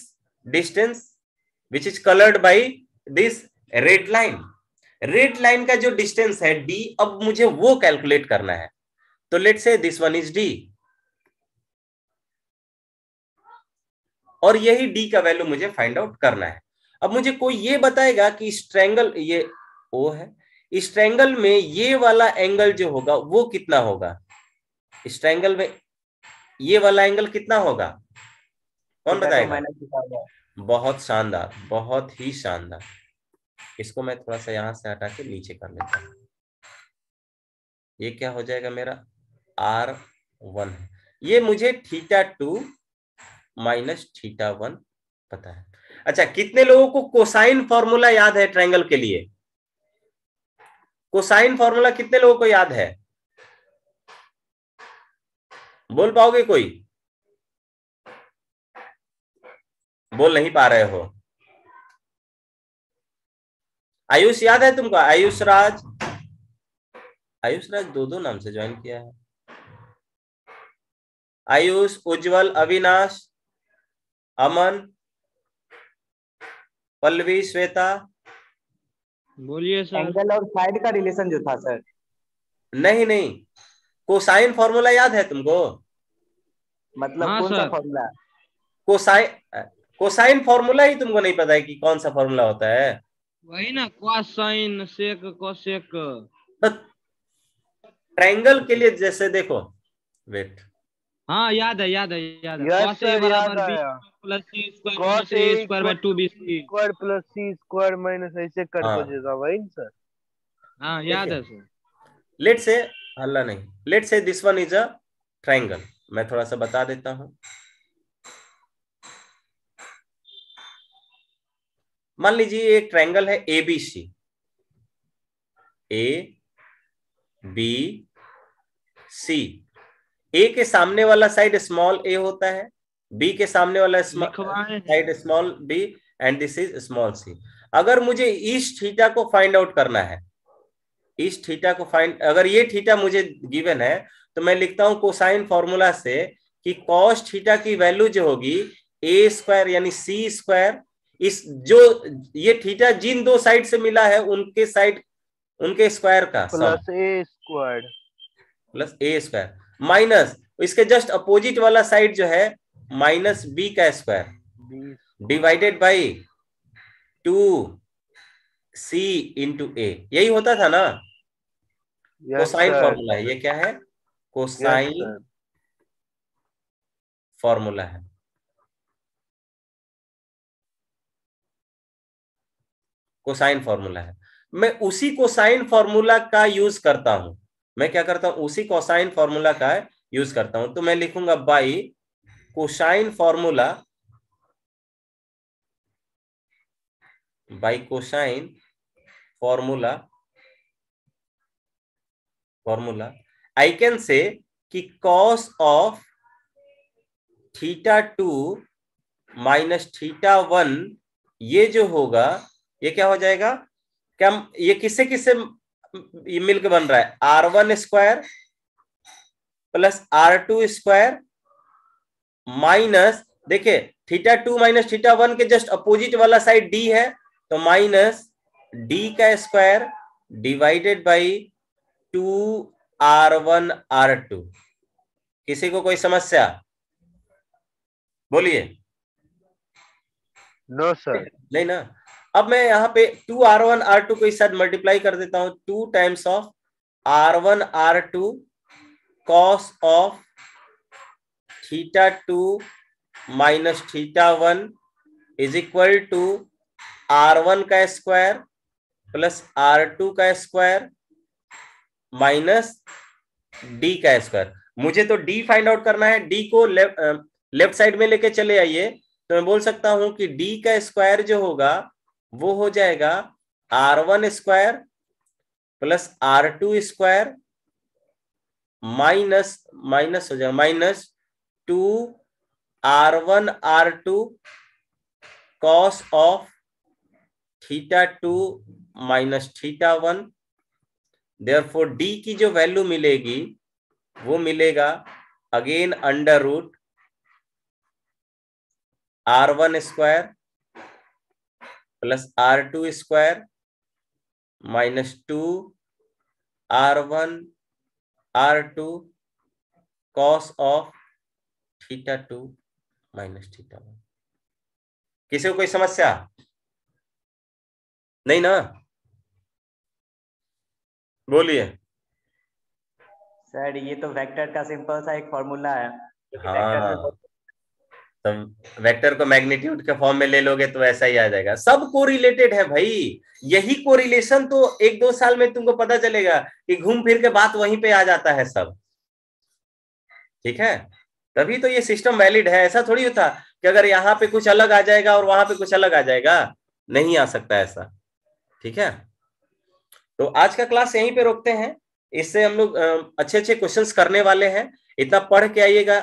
distance which is coloured by this red line red line का जो डिस्टेंस है डी अब मुझे वो कैलकुलेट करना है तो late say this one is D और यही डी का वैल्यू मुझे फाइंड आउट करना है अब मुझे कोई ये बताएगा कि स्ट्रेंगल ये ओ है स्ट्रेंगल में ये वाला एंगल जो होगा वो कितना होगा स्ट्रेंगल में ये वाला एंगल कितना होगा कौन बताएगा तो बहुत शानदार बहुत ही शानदार इसको मैं थोड़ा सा यहां से हटा के नीचे कर लेता हूं ये क्या हो जाएगा मेरा आर वन है ये मुझे theta two minus theta one पता है अच्छा कितने लोगों को कोसाइन फॉर्मूला याद है ट्रायंगल के लिए कोसाइन फॉर्मूला कितने लोगों को याद है बोल पाओगे कोई बोल नहीं पा रहे हो आयुष याद है तुमको आयुष राज आयुष राज दो दो नाम से ज्वाइन किया है आयुष उज्जवल अविनाश अमन पल्लवी श्वेता बोलिए सर एंगल और साइड का रिलेशन जो था सर नहीं नहीं कोसाइन फॉर्मूला याद है तुमको मतलब हाँ, कौन सा फॉर्मूला कोसाइन कोसाइन फॉर्मूला ही तुमको नहीं पता है कि कौन सा फॉर्मूला होता है वही ना साइन सेक कोसेक ट्रायंगल के लिए जैसे देखो वेट हाँ याद है याद है याद है cos बराबर plus square square by square plus square minus वही सर हाँ याद है सर से हल्ला नहीं let say this one is a triangle मैं थोड़ा सा बता देता हूँ मान लीजिए एक ट्रायंगल है ए बी सी ए बी सी ए के सामने वाला साइड स्मॉल ए होता है बी के सामने वाला side small B and this is small C अगर मुझे ईस्ट थीटा को फाइंड आउट करना है ईस्ट थीटा को फाइंड अगर ये थीटा मुझे गिवन है तो मैं लिखता हूं कोसाइन फॉर्मूला से कि कॉस थीटा की वैल्यू जो होगी ए स्क्वायर यानी सी स्क्वायर इस जो ये थीटा जिन दो साइड से मिला है उनके साइड उनके स्क्वायर का plus A square plus A square minus इसके जस्ट अपोजिट वाला साइड जो है माइनस बी का square divided by two C into A यही होता था ना कोसाइन फॉर्मूला है ये क्या है कोसाइन फॉर्मूला है कोसाइन फॉर्मूला है मैं उसी कोसाइन फॉर्मूला का यूज करता हूं मैं क्या करता हूं उसी कोसाइन फॉर्मूला का यूज करता हूं तो मैं लिखूंगा by cosine formula by cosine formula formula I can say कि cos of theta two minus theta one ये जो होगा ये क्या हो जाएगा क्या ये किससे किससे मिलकर बन रहा है R one square plus R two square minus देखिये theta two minus theta one के जस्ट अपोजिट वाला साइड डी है तो माइनस डी का square divided by two R one R two किसी को कोई समस्या बोलिए नो सर नहीं ना अब मैं यहाँ पे two R one R two को इस साथ मल्टीप्लाई कर देता हूं two times of R one R two cos of theta two minus theta one is equal to R one का स्क्वायर प्लस आर टू का स्क्वायर माइनस डी का square मुझे तो डी फाइंड आउट करना है डी को left left side में लेके चले आइए तो मैं बोल सकता हूं कि डी का स्क्वायर जो होगा वो हो जाएगा R one square plus R two square minus minus हो जाएगा minus two R one R two cos of theta two minus theta one for D की जो वैल्यू मिलेगी वो मिलेगा again under root R one square plus R two square minus two R one R two cos of theta two minus theta one किसी को कोई समस्या नहीं ना बोलिए सर ये तो वेक्टर का सिंपल सा एक फॉर्मूला है हाँ। तो वेक्टर को मैग्नीट्यूड के फॉर्म में ले लोगे तो ऐसा ही आ जाएगा सब को रिलेटेड है भाई यही कोरिलेशन तो एक दो साल में तुमको पता चलेगा कि घूम फिर के बात वहीं पे आ जाता है सब ठीक है तभी तो ये सिस्टम वैलिड है ऐसा थोड़ी होता कि अगर यहाँ पे कुछ अलग आ जाएगा और वहां पे कुछ अलग आ जाएगा नहीं आ सकता ऐसा ठीक है तो आज का क्लास यहीं पे रोकते हैं इससे हम लोग अच्छे अच्छे क्वेश्चंस करने वाले हैं इतना पढ़ के आइएगा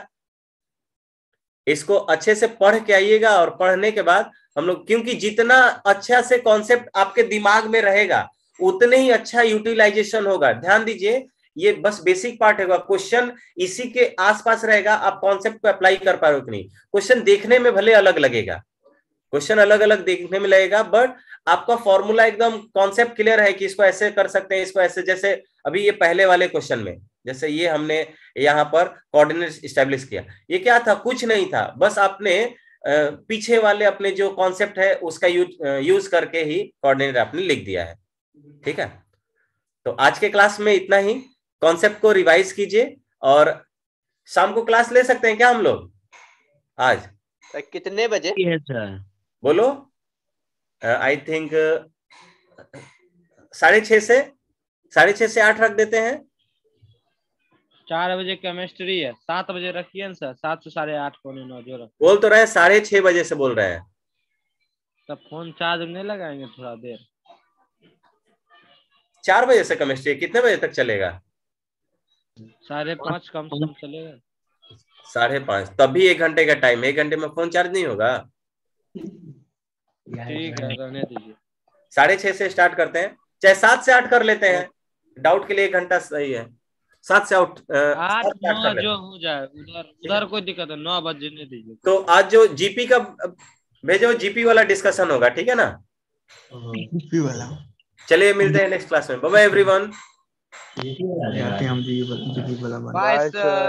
इसको अच्छे से पढ़ के आइएगा और पढ़ने के बाद हम लोग क्योंकि जितना अच्छा से कॉन्सेप्ट आपके दिमाग में रहेगा उतने ही अच्छा यूटिलाइजेशन होगा ध्यान दीजिए ये बस बेसिक पार्ट होगा क्वेश्चन इसी के आसपास रहेगा आप कॉन्सेप्ट को अप्लाई कर पा रहे हो नहीं क्वेश्चन देखने में भले अलग लगेगा क्वेश्चन अलग अलग देखने में लगेगा बट आपका फॉर्मूला एकदम कॉन्सेप्ट क्लियर है कि इसको ऐसे कर सकते हैं इसको ऐसे जैसे अभी ये पहले वाले क्वेश्चन में जैसे ये हमने यहाँ पर कोऑर्डिनेट स्टेब्लिश किया ये क्या था कुछ नहीं था बस आपने पीछे वाले अपने जो कॉन्सेप्ट है उसका यूज यूज करके ही कोऑर्डिनेट आपने लिख दिया है ठीक है तो आज के क्लास में इतना ही कॉन्सेप्ट को रिवाइज कीजिए और शाम को क्लास ले सकते हैं क्या हम लोग आज कितने बजे बोलो आई थिंक साढ़े छ से साढ़े छ से आठ रख देते हैं चार बजे केमिस्ट्री है सात बजे रखिए ना सर सात से साढ़े आठ पौने नौ जो बोल तो रहे साढ़े छह बजे से बोल रहे हैं तब फोन चार्ज नहीं लगाएंगे थोड़ा देर चार बजे से केमिस्ट्री कितने बजे तक चलेगा साढ़े पाँच कम से कम चलेगा साढ़े पाँच तभी एक घंटे का टाइम एक घंटे में फोन चार्ज नहीं होगा ठीक है साढ़े छह से स्टार्ट करते हैं चाहे सात से आठ कर लेते हैं डाउट के लिए एक घंटा सही है सात से आउट जो हो जाए उधर उधर कोई दिक्कत है नौ बजने दीजिए तो आज जो जीपी का भेजो जीपी वाला डिस्कशन होगा ठीक है ना हाँ, जीपी वाला चलिए मिलते हैं नेक्स्ट क्लास में बाय एवरीवन जीपी वाला जीपी वाला बाय